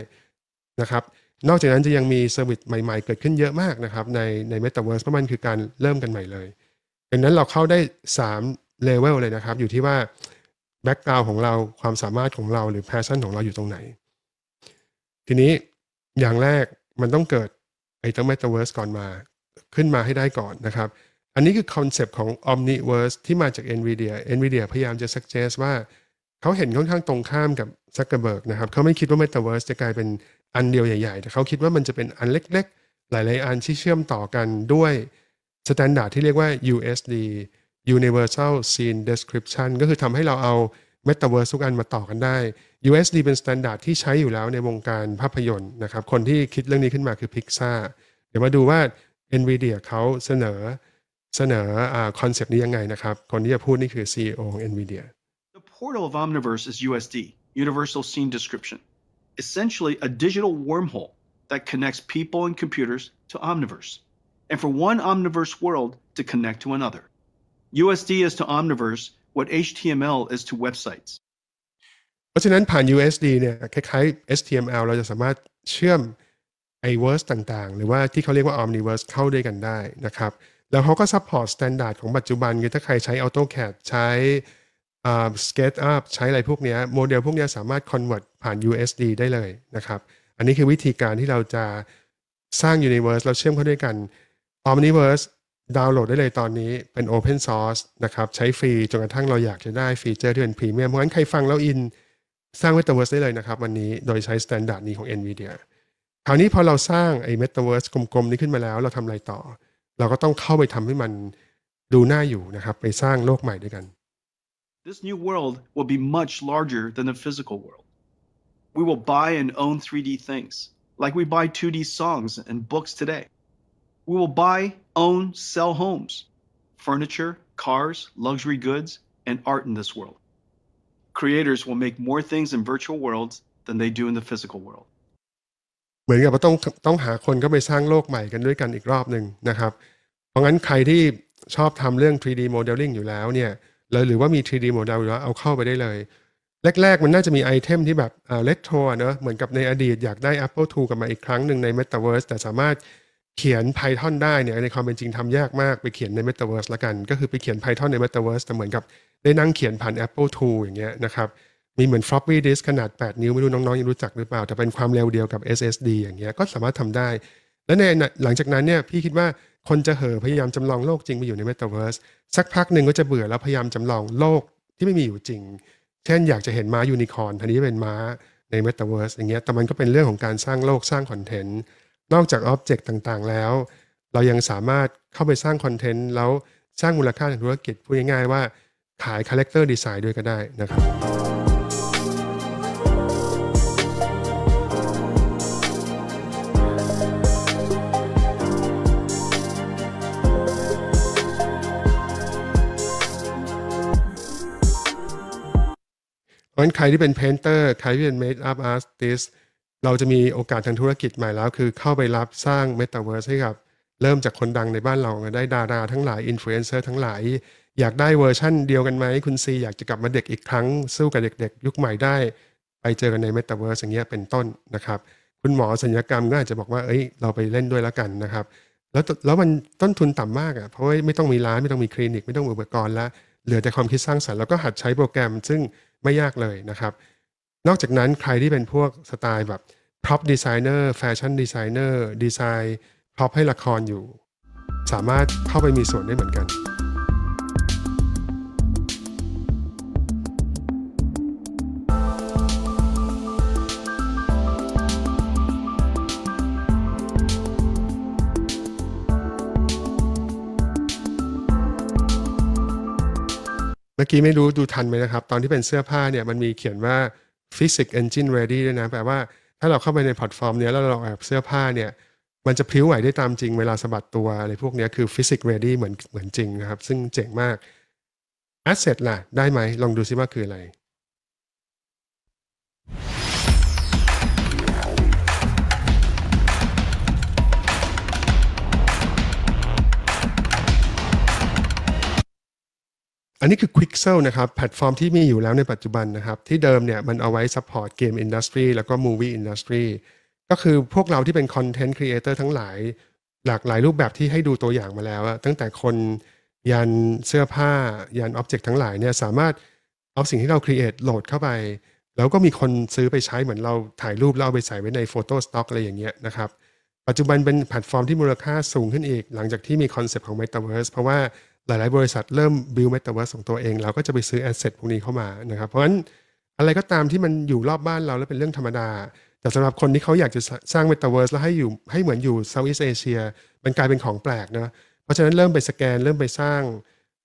นะครับ นอกจากนั้นจะยังมีเซอร์วิสใหม่ๆ เกิดขึ้นเยอะมากนะครับในในเมตาเวิร์สเพราะมันคือการเริ่มกันใหม่เลย ดังนั้นเราเข้าได้3เลเวลเลยนะครับ อยู่ที่ว่าแบ็กกราวของเราความสามารถของเราหรือแพชชั่นของเราอยู่ตรงไหน ทีนี้อย่างแรกมันต้องเกิดไอ้ตัวเมตาเวิร์สก่อนมาขึ้นมาให้ได้ก่อนนะครับ อันนี้คือคอนเซปต์ของ Omniverse ที่มาจาก NVIDIA NVIDIA พยายามจะ suggest ว่า เขาเห็นค่อนข้างตรงข้ามกับซักเกอร์เบิร์กนะครับ เขาไม่คิดว่า Metaverse จะกลายเป็นอันเดียวใหญ่ ๆ แต่เขาคิดว่ามันจะเป็นอันเล็กๆ หลาย ๆ อันที่เชื่อมต่อกันด้วยสแตนดาร์ดที่เรียกว่า USD Universal Scene Description ก็คือทำให้เราเอา Metaverse ทุกอันมาต่อกันได้ USD เป็นสแตนดาร์ดที่ใช้อยู่แล้วในวงการภาพยนตร์นะครับคนที่คิดเรื่องนี้ขึ้นมาคือ Pixar เดี๋ยวมาดูว่า NVIDIA CEO ของ NVIDIA The portal of Omniverse is USD Universal Scene Description essentially a digital wormhole that connects people and computers to Omniverse and for one Omniverse world to connect to another USD is to Omniverse what HTML is to websites เพราะฉะนั้นผ่าน USD เนี่ยคล้าย ๆ HTML เราจะสามารถเชื่อมไอเวิร์สต่างๆ หรือว่าที่เขาเรียกว่าออมนิเวิร์สเข้าด้วยกันได้นะครับ แล้วเขาก็ซัพพอร์ตสแตนดาร์ดของปัจจุบันคือถ้าใครใช้ AutoCAD ใช้สเกตอัพใช้อะไรพวกนี้โมเดลพวกนี้สามารถคอนเวิร์ตผ่าน USD ได้เลยนะครับ อันนี้คือวิธีการที่เราจะสร้าง Universe เราเชื่อมเข้าด้วยกัน Omniverse ดาวน์โหลดได้เลยตอนนี้เป็น Open Source นะครับใช้ฟรีจนกระทั่งเราอยากจะได้ฟีเจอร์ที่เป็นพรีเมียมเพราะฉะนั้นใครฟังแล้วอินสร้างเวทเวิร์สได้เลยนะครับวันนี้โดยใช้สแตนดาร์ดนี้ของ NVIDIA This new world will be much larger than the physical world. We will buy and own 3D things, like we buy 2D songs and books today. We will buy, own, sell homes, furniture, cars, luxury goods, and art in this world. Creators will make more things in virtual worlds than they do in the physical world. เหมือนกับว่าต้องต้องหาคนก็ไปสร้างโลกใหม่กันด้วยกันอีกรอบหนึ่งนะครับเพราะงั้นใครที่ชอบทำเรื่อง 3D modeling อยู่แล้วเนี่ยเลยหรือว่ามี 3D model อยู่แล้วเอาเข้าไปได้เลย แรก ๆ มันน่าจะมีไอเทมที่แบบเลตโทเนอะเหมือนกับในอดีต อยากได้ Apple II กลับมาอีกครั้งหนึ่งใน Metaverse แต่สามารถเขียน Python ได้เนี่ยในความเป็นจริงทำยากมาก ไปเขียนใน Metaverse ละกันก็คือไปเขียน Python ใน Metaverse แต่เหมือนกับได้นั่งเขียนผ่าน Apple II อย่างเงี้ยนะครับมีเหมือน floppy disk ขนาด 8 นิ้วไม่รู้น้อง ๆ ยังรู้จักหรือเปล่า แต่เป็นความเร็วเดียวกับ SSD อย่างเงี้ยก็สามารถทำได้ และในหลังจากนั้นเนี่ยพี่คิดว่าคนจะเห่อพยายามจำลองโลกจริงไปอยู่ใน metaverse สักพักหนึ่งก็จะเบื่อ แล้วพยายามจำลองโลกที่ไม่มีอยู่จริง เช่นอยากจะเห็นม้ายูนิคอร์นทันนี้เป็นม้าใน metaverse อย่างเงี้ยแต่มันก็เป็นเรื่องของการสร้างโลกสร้างคอนเทนต์นอกจากอ็อบเจกต์ต่างๆ แล้ว เรายังสามารถเข้าไปสร้างคอนเทนต์แล้วสร้างมูลค่าทางธุรกิจพูดง่ายๆว่าขายคาแรคเตอร์ดีไซน์ด้วยก็ได้นะครับราะฉะนั้นใครที่เป็นเพนเตอร์ใครที่เป็นเมดอัพอาร์ติสเราจะมีโอกาสทางธุรกิจใหม่แล้ว คือเข้าไปรับสร้างเมตาเวิร์สให้กับ เริ่มจากคนดังในบ้านเราได้ดาราทั้งหลายอินฟลูเอนเซอร์ทั้งหลาย อยากได้เวอร์ชั่นเดียวกันไหม คุณซีอยากจะกลับมาเด็กอีกครั้ง สู้กับเด็กๆ ยุคใหม่ได้ ไปเจอกันในเมตาเวิร์สอย่างเงี้ยเป็นต้นนะครับ คุณหมอสัญญกรรมก็อาจจะบอกว่าเอ้ยเราไปเล่นด้วยแล้วกันนะครับแล้วแล้วมันต้นทุนต่ำมากอ่ะเพราะว่าไม่ต้องมีร้านไม่ต้องมีคลินิกไม่ต้องอุปกรณ์ละเหลือแต่ความคิดสร้างสรรค์แล้วก็หัดใช้โปรแกรมซึ่งไม่ยากเลยนะครับ นอกจากนั้นใครที่เป็นพวกสไตล์แบบ prop designer fashion designer ดีไซน์ prop ให้ละครอยู่ สามารถเข้าไปมีส่วนได้เหมือนกันเมื่อกี้ไม่รู้ดูทันไหมนะครับ ตอนที่เป็นเสื้อผ้าเนี่ย มันมีเขียนว่า Physics Engine Ready ด้วยนะ แปลว่าถ้าเราเข้าไปในแพลตฟอร์มเนี้ยแล้วเราแอบเสื้อผ้าเนี่ย มันจะพลิ้วไหวได้ตามจริงเวลาสะบัดตัวอะไรพวกนี้คือ Physics Ready เหมือนเหมือนจริงนะครับ ซึ่งเจ๋งมาก Asset ล่ะ ได้ไหม ลองดูซิว่าคืออะไรอันนี้คือ Quixel นะครับ แพลตฟอร์มที่มีอยู่แล้วในปัจจุบันนะครับ ที่เดิมเนี่ยมันเอาไว้ซัพพอร์ตเกมอินดัสทรีแล้วก็มูวี่อินดัสทรีก็คือพวกเราที่เป็นคอนเทนต์ครีเอเตอร์ทั้งหลาย หลากหลายรูปแบบที่ให้ดูตัวอย่างมาแล้วตั้งแต่คนยันเสื้อผ้ายันอ็อบเจกต์ทั้งหลายเนี่ยสามารถเอาสิ่งที่เราครีเอทโหลดเข้าไป แล้วก็มีคนซื้อไปใช้เหมือนเราถ่ายรูป แล้วเอาไปใส่ไว้ในโฟโต้สต็อกอะไรอย่างเงี้ยนะครับปัจจุบันเป็นแพลตฟอร์มที่มูลค่าสูงขึ้นอีก หลังจากที่มีคอนเซปต์ของ Metaverse เพราะว่าหลายๆบริษัทเริ่ม build metaverse ของตัวเองเราก็จะไปซื้อ asset พวกนี้เข้ามานะครับเพราะฉะนั้นอะไรก็ตามที่มันอยู่รอบบ้านเราแล้วเป็นเรื่องธรรมดาแต่สำหรับคนที่เขาอยากจะสร้างเมตาเวิร์สแล้วให้อยู่ให้เหมือนอยู่เซาท์อีสเอเชียมันกลายเป็นของแปลกนะ เพราะฉะนั้นเริ่มไปสแกน เริ่มไปสร้าง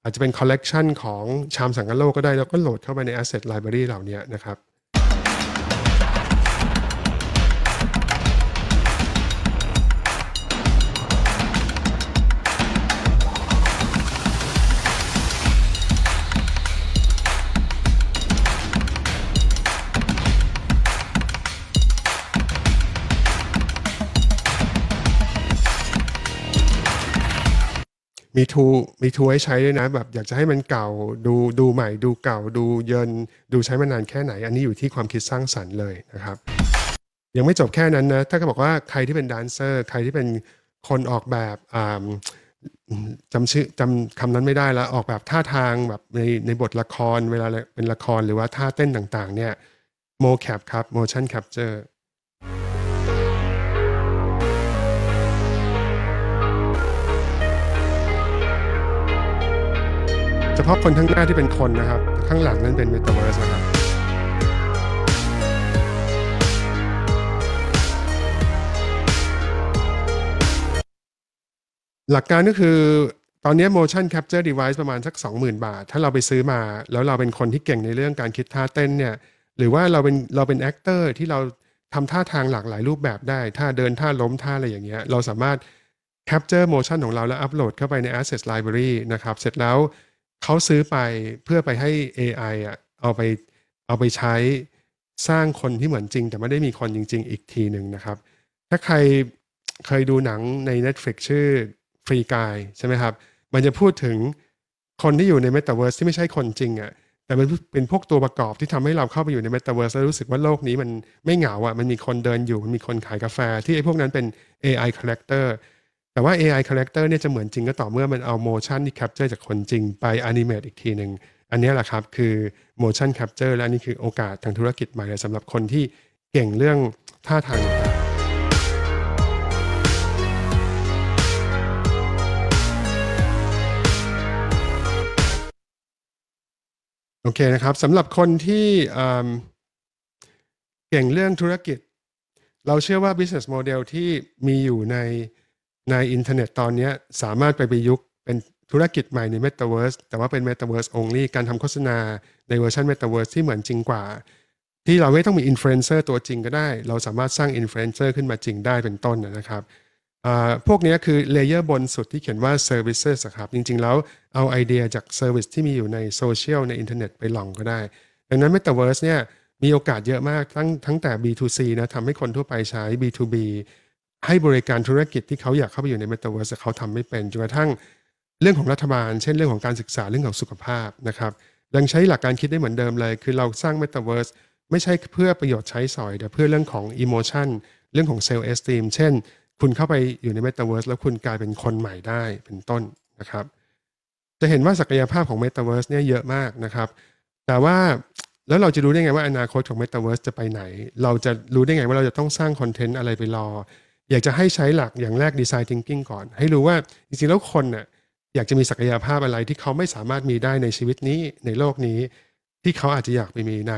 อาจจะเป็นคอลเลกชันของชามสังกัโลกก็ได้ แล้วก็โหลดเข้าไปใน Asset Library เหล่านี้นะครับมีทูมีทูให้ใช้ด้วยนะแบบอยากจะให้มันเก่าดูดูใหม่ดูเก่าดูเยิน ดูใช้มานานแค่ไหน อันนี้อยู่ที่ความคิดสร้างสรรค์เลยนะครับ ยังไม่จบแค่นั้นนะ ถ้าก็บอกว่าใครที่เป็นดานเซอร์ ใครที่เป็นคนออกแบบจำชื่อจำคำนั้นไม่ได้แล้ว ออกแบบท่าทางแบบในในบทละครเวลาเป็นละครหรือว่าท่าเต้นต่างๆ เนี่ยโมแคปครับ motion capture เฉพาะคนข้างหน้าที่เป็นคนนะครับ ข้างหลังนั้นเป็นเมตาเวิร์สนะครับ หลักการก็คือตอนนี้ motion capture device ประมาณสัก 20,000 บาท ถ้าเราไปซื้อมา แล้วเราเป็นคนที่เก่งในเรื่องการคิดท่าเต้นเนี่ยหรือว่าเราเป็นเราเป็นแอคเตอร์ที่เราทำท่าทางหลากหลายรูปแบบได้ท่าเดินท่าล้มท่าอะไรอย่างเงี้ยเราสามารถ capture motion ของเรา แล้วอัปโหลดเข้าไปใน asset library นะครับ เสร็จแล้วเขาซื้อไปเพื่อไปให้ AI อ่ะเอาไปเอาไปใช้สร้างคนที่เหมือนจริง แต่ไม่ได้มีคนจริง ๆ อีกทีหนึ่งนะครับ ถ้าใครเคยดูหนังใน Netflix ชื่อฟรีกายใช่ไหมครับ มันจะพูดถึงคนที่อยู่ใน Metaverse ที่ไม่ใช่คนจริงอะ่ะแต่มันเป็นพวกตัวประกอบที่ทำให้เราเข้าไปอยู่ในเมตาเวิร์สแล้วรู้สึกว่าโลกนี้มันไม่เหงาอะ่ะมันมีคนเดินอยู่มันมีคนขายกาแฟที่ไอ้พวกนั้นเป็น AI character แต่ว่า AI character เนี่ยจะเหมือนจริงก็ต่อเมื่อมันเอา motion ที่ capture จากคนจริงไป animate อีกทีหนึ่ง อันนี้แหละครับ คือ motion capture และนี่คือโอกาสทางธุรกิจใหม่เลยสำหรับคนที่เก่งเรื่องท่าทางางโอเคนะครับสำหรับคนที่เก่งเรื่องธุรกิจ เราเชื่อว่า business model ที่มีอยู่ในในอินเทอร์เน็ตตอนนี้สามารถไปประยุกต์เป็นธุรกิจใหม่ใน Metaverse แต่ว่าเป็น Metaverse only การทำโฆษณาในเวอร์ชัน Metaverse ที่เหมือนจริงกว่า ที่เราไม่ต้องมีอินฟลูเอนเซอร์ตัวจริงก็ได้ เราสามารถสร้างอินฟลูเอนเซอร์ขึ้นมาจริงได้เป็นต้นนะครับ พวกนี้คือเลเยอร์บนสุดที่เขียนว่า Services ครับ จริงๆ แล้วเอาไอเดียจาก Service ที่มีอยู่ในโซเชียลในอินเทอร์เน็ตไปลองก็ได้ ดังนั้น Metaverse เนี่ยมีโอกาสเยอะมากทั้งทั้งแต่ B2C นะทำให้คนทั่วไปใช้ B2B ให้บริการธุรกิจที่เขาอยากเข้าไปอยู่ในเมตาเวิร์สเขาทำไม่เป็น จนกระทั่ง เรื่องของรัฐบาล เช่นเรื่องของการศึกษา เรื่องของสุขภาพนะครับยังใช้หลักการคิดได้เหมือนเดิมเลย คือเราสร้างเมตาเวิร์สไม่ใช่เพื่อประโยชน์ใช้สอยแต่เพื่อเรื่องของอิโมชันเรื่องของเซลล์เอสติมเช่น คุณเข้าไปอยู่ในเมตาเวิร์สแล้วคุณกลายเป็นคนใหม่ได้ เป็นต้นนะครับ จะเห็นว่าศักยภาพของเมตาเวิร์สเนี่ยเยอะมากนะครับ แต่ว่าแล้วเราจะรู้ได้ไงว่าอนาคตของเมตาเวิร์สจะไปไหน เราจะรู้ได้ไงว่าเราจะต้องสร้างคอนเทนต์อะไรไปรออยากจะให้ใช้หลักอย่างแรกดีไซน์ทิงกิ้งก่อน ให้รู้ว่าจริงๆแล้วคนน่ะอยากจะมีศักยภาพอะไรที่เขาไม่สามารถมีได้ในชีวิตนี้ในโลกนี้ ที่เขาอาจจะอยากไปมีใน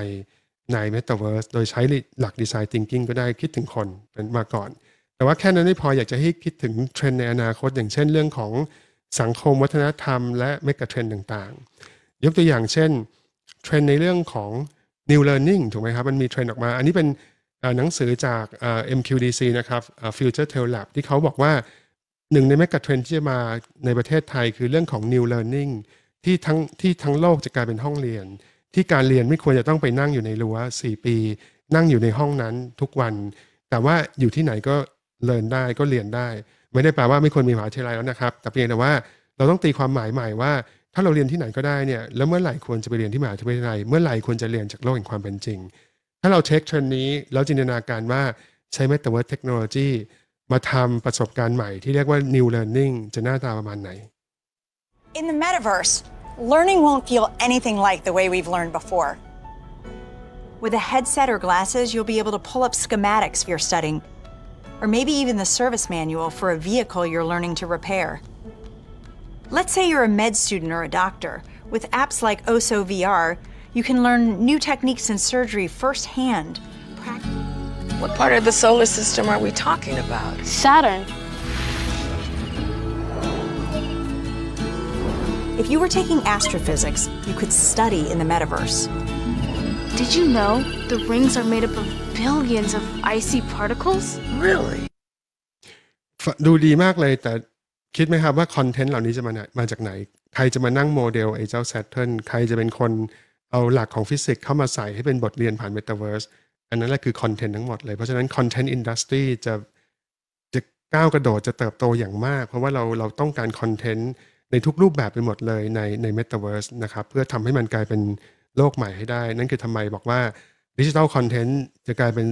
ในเมตาเวิร์สโดยใช้หลักดีไซน์ทิงกิ้งก็ได้คิดถึงคนเป็นมาก่อน แต่ว่าแค่นั้นไม่พออยากจะให้คิดถึงเทรนในอนาคต อย่างเช่นเรื่องของสังคมวัฒนธรรม และเมกะเทรนต่างๆ ยกตัวอย่างเช่นเทรนในเรื่องของ new learning ถูกไหมครับมันมีเทรนออกมา อันนี้เป็นหนังสือจาก MQDC นะครับ Future Tail Lab ที่เขาบอกว่าหนึ่งในแมกกาเทรนที่จะมาในประเทศไทยคือเรื่องของ New Learning ที่ทั้งที่ทั้งโลกจะกลายเป็นห้องเรียน ที่การเรียนไม่ควรจะต้องไปนั่งอยู่ในรั้ว4 ปี นั่งอยู่ในห้องนั้นทุกวัน แต่ว่าอยู่ที่ไหนก็เรียนได้ก็เรียนได้ ไม่ได้แปลว่าไม่ควรมีมหาวิทยาลัยแล้วนะครับ แต่เพียงแต่ว่าเราต้องตีความหมายใหม่ว่าถ้าเราเรียนที่ไหนก็ได้เนี่ยแล้วเมื่อไหร่ควรจะไปเรียนที่มหาวิทยาลัยเมื่อไหร่ควรจะเรียนจากโลกแห่งความเป็นจริงถ้าเราเทคเทรนนี้แล้วจินตนาการว่าใช้ New Learning จะหน้าตาประมาณไหน In the metaverse, learning won't feel anything like the way we've learned before. With a headset or glasses, you'll be able to pull up schematics if you're studying, or maybe even the service manual for a vehicle you're learning to repair. Let's say you're a med student or a doctor. With apps like OSO VR, you can learn new techniques in surgery firsthand. What part of the solar system are we talking about? Saturn. If you were taking astrophysics, you could study in the metaverse. Did you know the rings are made up of billions of icy particles? Really? ดูดีมากเลยแต่คิดไหมครับว่าคอนเทนต์เหล่านี้จะมามาจากไหน Saturn ใครจะเป็นคนเอาหลักของฟิสิกส์เข้ามาใส่ให้เป็นบทเรียนผ่านเมตาเวิร์ส อันนั้นแหละคือคอนเทนต์ทั้งหมดเลยเพราะฉะนั้นคอนเทนต์อินดัสทรีจะ จะก้าวกระโดดจะเติบโตอย่างมากเพราะว่าเราเราต้องการคอนเทนต์ ในทุกรูปแบบไปหมดเลยในในเมตาเวิร์สนะครับ เพื่อทำให้มันกลายเป็นโลกใหม่ให้ได้ นั่นคือทำไมบอกว่าดิจิทัลคอนเทนต์จะกลายเป็น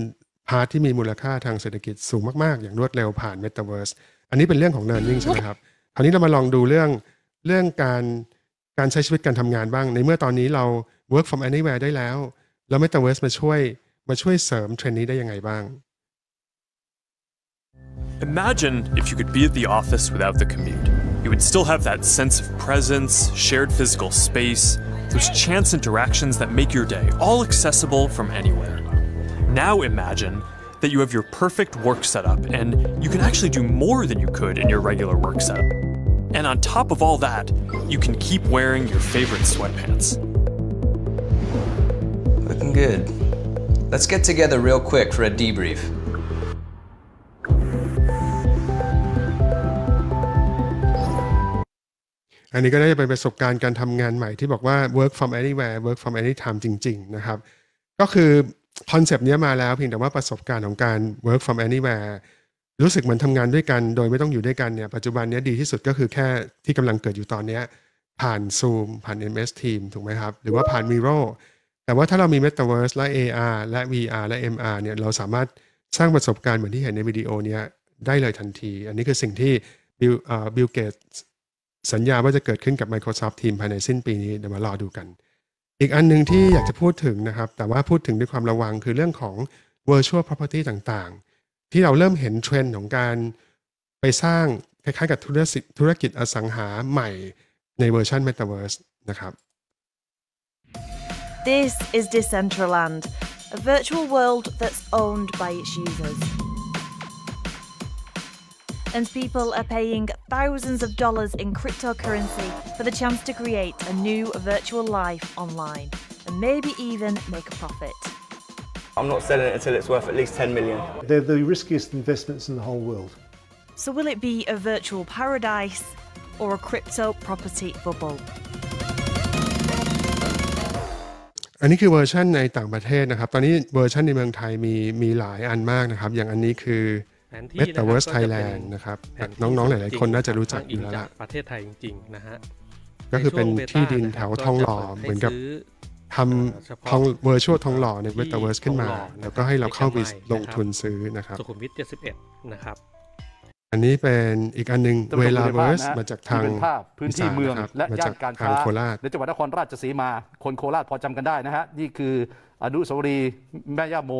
พาร์ทที่มีมูลค่าทางเศรษฐกิจสูงมากๆ อย่างรวดเร็วผ่านเมตาเวิร์สอันนี้เป็นเรื่องของเร a นนิ n g ใช่ไหมครับ คราวนี้เรามาลองดูเรื่องเรื่องการ work from anywhere Metaverse มาช่วยมาช่วยเสริมเทรนด์นี้ได้ยังไงบ้าง Imagine if you could be at the office without the commute. You would still have that sense of presence, shared physical space, those chance interactions that make your day all accessible from anywhere. Now imagine that you have your perfect work setup and you can actually do more than you could in your regular work setup. And on top of all that, you can keep wearing your favorite sweatpants. Looking good. Let's get together real quick for a debrief. debrief. อันนี้ก็น่าจะเป็นประสบการณ์การทำงานใหม่ที่บอกว่า work from anywhere work from anytime จริงก็คือคอนเซปต์นี้มาแล้วเพียงแต่ว่าประสบการณ์ของการ work from anywhere รู้สึกเหมือนทำงานด้วยกันโดยไม่ต้องอยู่ด้วยกันเนี่ย ปัจจุบันนี้ดีที่สุดก็คือแค่ที่กำลังเกิดอยู่ตอนเนี้ผ่าน Zoom ผ่าน MS Team ถูกไหมครับ หรือว่าผ่าน Miro แต่ว่าถ้าเรามี Metaverse และ AR และ VR และ MR เนี่ยเราสามารถสร้างประสบการณ์เหมือนที่เห็นในวิดีโอเนี้ย ได้เลยทันที อันนี้คือสิ่งที่บิลบิลเกตสัญญาว่าจะเกิดขึ้นกับ Microsoft Team ภายในสิ้นปีนี้เดี๋ยวมารอดูกัน อีกอันหนึ่งที่อยากจะพูดถึงนะครับแต่ว่าพูดถึงด้วยความระวังคือเรื่องของ Virtual Property ต่างๆที่เราเริ่มเห็นเทรนด์ของการไปสร้างคล้ายๆกับธุรกิจอสังหาใหม่ในเวอร์ชัน Metaverse นะครับ This is Decentraland a virtual world that's owned by its users and people are paying thousands of dollars in cryptocurrency for the chance to create a new virtual life online and maybe even make a profit I'm not selling it until it's worth at least 10 million. They're the riskiest investments in the whole world. So will it be a virtual paradise or a crypto property bubble? อันนี้คือเวอร์ชันในต่างประเทศนะครับ ตอนนี้เวอร์ชันในเมืองไทยมีมีหลายอันมากนะครับอย่างอันนี้คือเมตาเวิร์สไทยแลนด์นะครับนน้องๆหลายๆคนน่าจะรู้จักอยู่แล้วล่ะประเทศไทยจริงๆนะฮะก็คือเป็นที่ดินแถวทองหล่อเหมือนกับทำทองเวอร์ชวลทองหล่อในเวตาเวิร์สขึ้นมา แล้วก็ให้เราเข้าไปลงทุนซื้อนะครับสุขุมวิท71นะครับ อันนี้เป็นอีกอันนึงเวลาเวิร์สมาจากทางพพื้นที่เมืองและย่านการค้าในจังหวัดนครราชสีมาคนโคราชพอจำกันได้นะฮะนี่คืออนุสาวรีย์แม่ย่าโม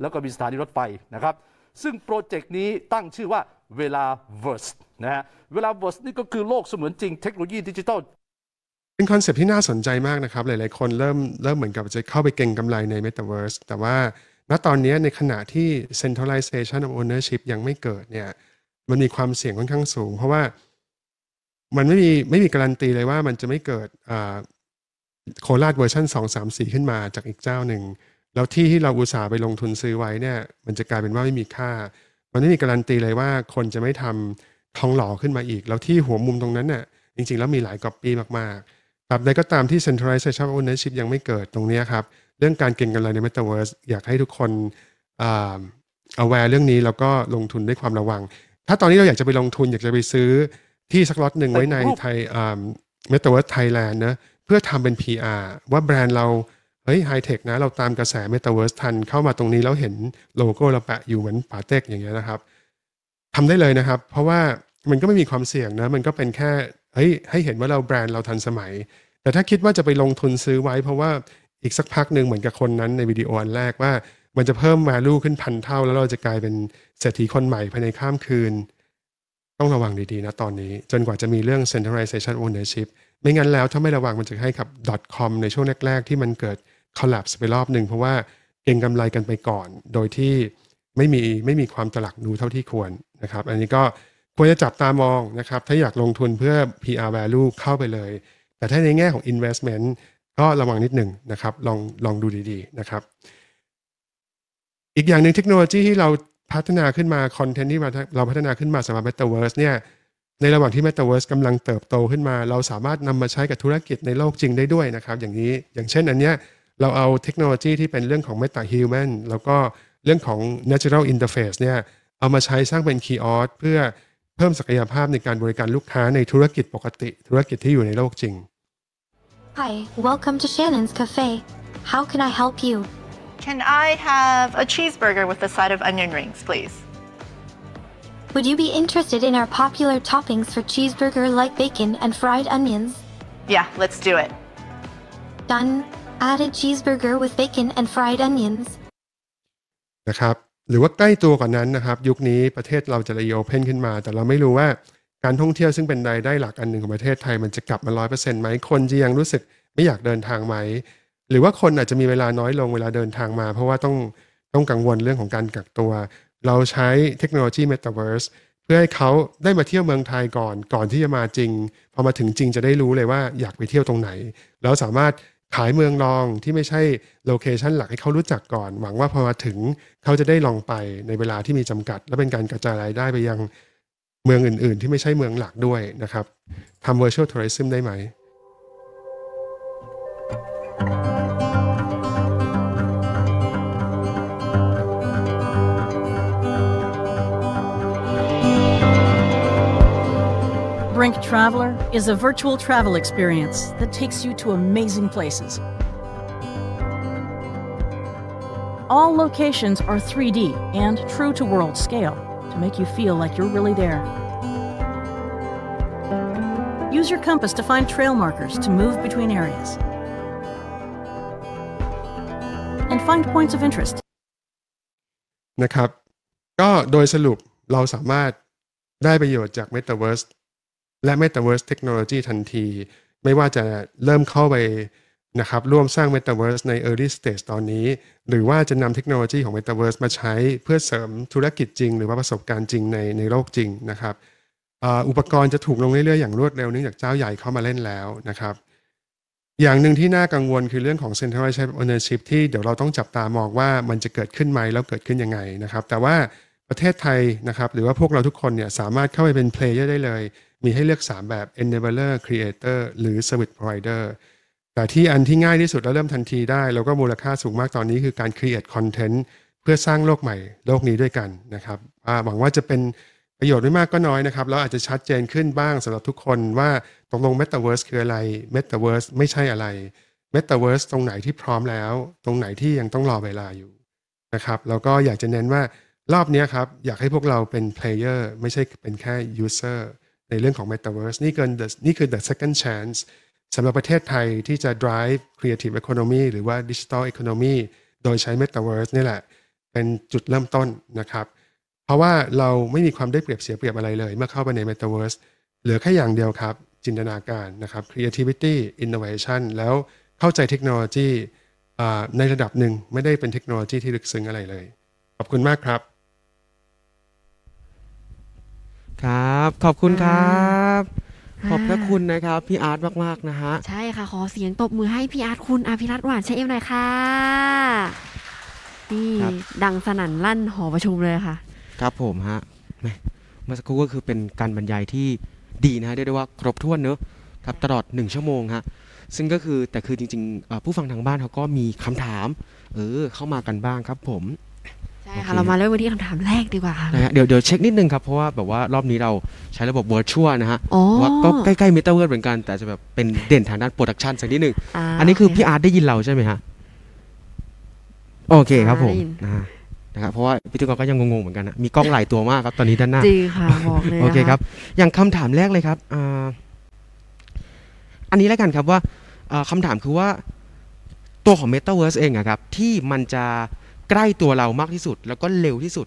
แล้วก็มีสถานีรถไฟนะครับ ซึ่งโปรเจกต์นี้ตั้งชื่อว่าเวลาเวิร์สนะฮะเวลาเวิร์สนี่ก็คือโลกเสมือนจริงเทคโนโลยีดิจิทัลเป็นคอนเซปที่น่าสนใจมากนะครับ หลายๆคนเริ่ม เริ่มเหมือนกับจะเข้าไปเก่งกำไรใน Metaverse แต่ว่าณตอนนี้ในขณะที่ Centralization of Ownership ยังไม่เกิดเนี่ย มันมีความเสี่ยงค่อนข้างสูง เพราะว่า มันไม่มีไม่มีการันตีเลยว่ามันจะไม่เกิดโคลาดเวอร์ชัน2 3 4 ขึ้นมาจากอีกเจ้าหนึ่ง แล้วที่ที่เราอุตส่าห์ไปลงทุนซื้อไว้เนี่ย มันจะกลายเป็นว่าไม่มีค่า มันไม่มีการันตีเลยว่าคนจะไม่ทำทองหล่อขึ้นมาอีก แล้วที่หัวมุมตรงนั้นเนี่ยจริงๆแล้วมีหลายก๊อปปี้มาก ๆรับใดก็ตามที่ centralization of ownership ยังไม่เกิดตรงนี้ครับ เรื่องการเก็งกำไรใน metaverse อยากให้ทุกคน เอาแวร์เรื่องนี้แล้วก็ลงทุนด้วยความระวัง ถ้าตอนนี้เราอยากจะไปลงทุนอยากจะไปซื้อที่สักล็อตหนึ่งไว้ในไทยเมตาเวิร์สไทยแลนด์นะเพื่อทำเป็น PR ว่าแบรนด์เรา เฮ้ยไฮเทคนะ เราตามกระแสเมตาเวิร์สทันเข้ามาตรงนี้ แล้วเห็นโลโก้เราแปะ อยู่เหมือนปาเต็กอย่างเงี้ยนะครับทำได้เลยนะครับ เพราะว่ามันก็ไม่มีความเสี่ยงนะมันก็เป็นแค่เฮ้ยให้เห็นว่าเราแบรนด์เราทันสมัย แต่ถ้าคิดว่าจะไปลงทุนซื้อไว้ เพราะว่าอีกสักพักหนึ่งเหมือนกับคนนั้นในวิดีโออันแรกว่ามันจะเพิ่ม value ขึ้นพันเท่าแล้วเราจะกลายเป็นเศรษฐีคนใหม่ภายในข้ามคืน ต้องระวังดีๆ นะตอนนี้จนกว่าจะมีเรื่อง centralization ownership ไม่งั้นแล้วถ้าไม่ระวังมันจะให้กับ .com ในช่วงแรกๆ ที่มันเกิด collapse ไปรอบหนึ่งเพราะว่าเก่งกำไรกันไปก่อน โดยที่ไม่มีไม่มีความตลักดูเท่าที่ควรนะครับอันนี้ก็ควรจะจับตามองนะครับ ถ้าอยากลงทุนเพื่อ PR value เข้าไปเลย แต่ถ้าในแง่ของ investment ก็ระวังนิดหนึ่งนะครับ ลองลองดูดีๆนะครับ อีกอย่างหนึ่งเทคโนโลยี ที่เราพัฒนาขึ้นมาคอนเทนต์ที่เราพัฒนาขึ้นมาสำหรับ Metaverse เนี่ย ในระหว่างที่ Metaverse กำลังเติบโตขึ้นมา เราสามารถนำมาใช้กับธุรกิจในโลกจริงได้ด้วยนะครับ อย่างนี้ อย่างเช่นอันเนี้ยเราเอาเทคโนโลยีที่เป็นเรื่องของ Meta Human แล้วก็เรื่องของ Natural Interface เนี่ย เอามาใช้สร้างเป็นคีย์ออสเพื่อ Hi, welcome to Shannon's Cafe. How can I help you? Can I have a cheeseburger with a side of onion rings, please? Would you be interested in our popular toppings for cheeseburger like bacon and fried onions? Yeah, let's do it. Done. Added cheeseburger with bacon and fried onions. นะครับหรือว่าใกล้ตัวกว่านนั้นนะครับ ยุคนี้ประเทศเราจะรีโอเพนขึ้นมา แต่เราไม่รู้ว่า การท่องเที่ยวซึ่งเป็นรายได้หลักอันหนึ่งของประเทศไทย มันจะกลับมาร้อยเปอร์เซ็นต์ไหมคนจะยังรู้สึกไม่อยากเดินทางไหม หรือว่าคนอาจจะมีเวลาน้อยลงเวลาเดินทางมา เพราะว่าต้องต้องกังวลเรื่องของการกักตัว เราใช้เทคโนโลยีเมตาเวิร์สเพื่อให้เขาได้มาเที่ยวเมืองไทยก่อนก่อนที่จะมาจริงพอมาถึงจริงจะได้รู้เลยว่าอยากไปเที่ยวตรงไหนแล้วสามารถขายเมืองรองที่ไม่ใช่โลเคชันหลักให้เขารู้จักก่อน หวังว่าพอมาถึงเขาจะได้ลองไปในเวลาที่มีจำกัด และเป็นการกระจายรายได้ไปยังเมืองอื่น ๆ ที่ไม่ใช่เมืองหลักด้วยนะครับทำ virtual tourism ได้ไหม thank you Brink Traveler is a virtual travel experience that takes you to amazing places. All locations are 3D and true to world scale to make you feel like you're really there. Use your compass to find trail markers to move between areas. And find points of interest. นะครับ ก็โดยสรุปเราสามารถได้ประโยชน์จาก Metaverse และ Metaverse Technology ทันที ไม่ว่าจะเริ่มเข้าไปนะครับร่วมสร้าง Metaverse ใน Early Stage ตอนนี้ หรือว่าจะนำเทคโนโลยีของ Metaverse มาใช้เพื่อเสริมธุรกิจจริง หรือว่าประสบการณ์จริงในในโลกจริงนะครับอุปกรณ์จะถูกลงเรื่อยๆ อย่างรวดเร็วเนื่องจากเจ้าใหญ่เข้ามาเล่นแล้วนะครับอย่างหนึ่งที่น่ากังวลคือเรื่องของ centralized ownership ที่เดี๋ยวเราต้องจับตามองว่ามันจะเกิดขึ้นไหมแล้วเกิดขึ้นยังไงนะครับ แต่ว่าประเทศไทยนะครับหรือว่าพวกเราทุกคนเนี่ยสามารถเข้าไปเป็นเพลเยอร์ได้เลยมีให้เลือก 3 แบบ enabler creator หรือ service provider แต่ที่อันที่ง่ายที่สุดและเริ่มทันทีได้ แล้วก็มูลค่าสูงมากตอนนี้คือการ create content เพื่อสร้างโลกใหม่ โลกนี้ด้วยกันนะครับหวังว่าจะเป็นประโยชน์ไม่มากก็น้อยนะครับแล้วอาจจะชัดเจนขึ้นบ้างสำหรับทุกคนว่าตรงลง Metaverse คืออะไร Metaverse ไม่ใช่อะไร Metaverse ตรงไหนที่พร้อมแล้ว ตรงไหนที่ยังต้องรอเวลาอยู่นะครับแล้วก็อยากจะเน้นว่ารอบนี้ครับอยากให้พวกเราเป็น Player ไม่ใช่เป็นแค่ User ในเรื่องของ Metaverse นี่เกินนี่คือ the second chance สำหรับประเทศไทยที่จะ drive creative economy หรือว่า digital economy โดยใช้ Metaverse นี่แหละ เป็นจุดเริ่มต้นนะครับ เพราะว่าเราไม่มีความได้เปรียบเสียเปรียบอะไรเลย เมื่อเข้าไปใน Metaverse เหลือแค่อย่างเดียวครับ จินตนาการนะครับ creativity innovation แล้วเข้าใจเทคโนโลยีในระดับหนึ่งไม่ได้เป็นเทคโนโลยีที่ลึกซึ้งอะไรเลยขอบคุณมากครับครับ ขอบคุณครับ ขอบพระคุณนะครับ พี่อาร์ตมาก ๆ นะฮะ ใช่ค่ะ ขอเสียงตบมือให้พี่อาร์ตคุณอภิรัตหวานช่เอ็มหน่อยค่ะนี่ดังสนั่นลั่นหอประชุมเลยค่ะ ครับผมฮะเมื่อสักครู่ก็คือเป็นการบรรยายที่ดีนะฮะเรียกได้ว่าครบถ้วนเนอะครับตลอด 1 ชั่วโมงฮะ ซึ่งก็คือแต่คือจริงๆ ผู้ฟังทางบ้านเขาก็มีคำถามเออเข้ามากันบ้างครับผมช่ค่ะเรามาเริ่มที่คำถามแรกดีกว่าค่ะเดี๋ยวเดี๋ยวเช็คนิดนึงครับ เพราะว่าแบบว่ารอบนี้เราใช้ระบบเวอร์ชวลนะฮะว่าก็ใกล้ๆมเอร์เวิร์ดเหมือนกัน แต่จะแบบเป็นเด่นทางด้านโปรดักชันสักนิดนึง อันนี้คือพี่อาร์ตได้ยินเราใช่ไหมฮะ โอเคครับผมนะนะครับเพราะว่าพิธีกรก็ยังงงๆเหมือนกันนะมีกล้องหลายตัวมากครับตอนนี้ด้านหน้าจริงค่ะบอกเลยโอเคครับอย่างคำถามแรกเลยครับอันนี้แล้วกันครับว่าคำคำถามคือว่าตัวของ m e t a วิร์สเองอะครับที่มันจะใกล้ตัวเรามากที่สุดแล้วก็เร็วที่สุด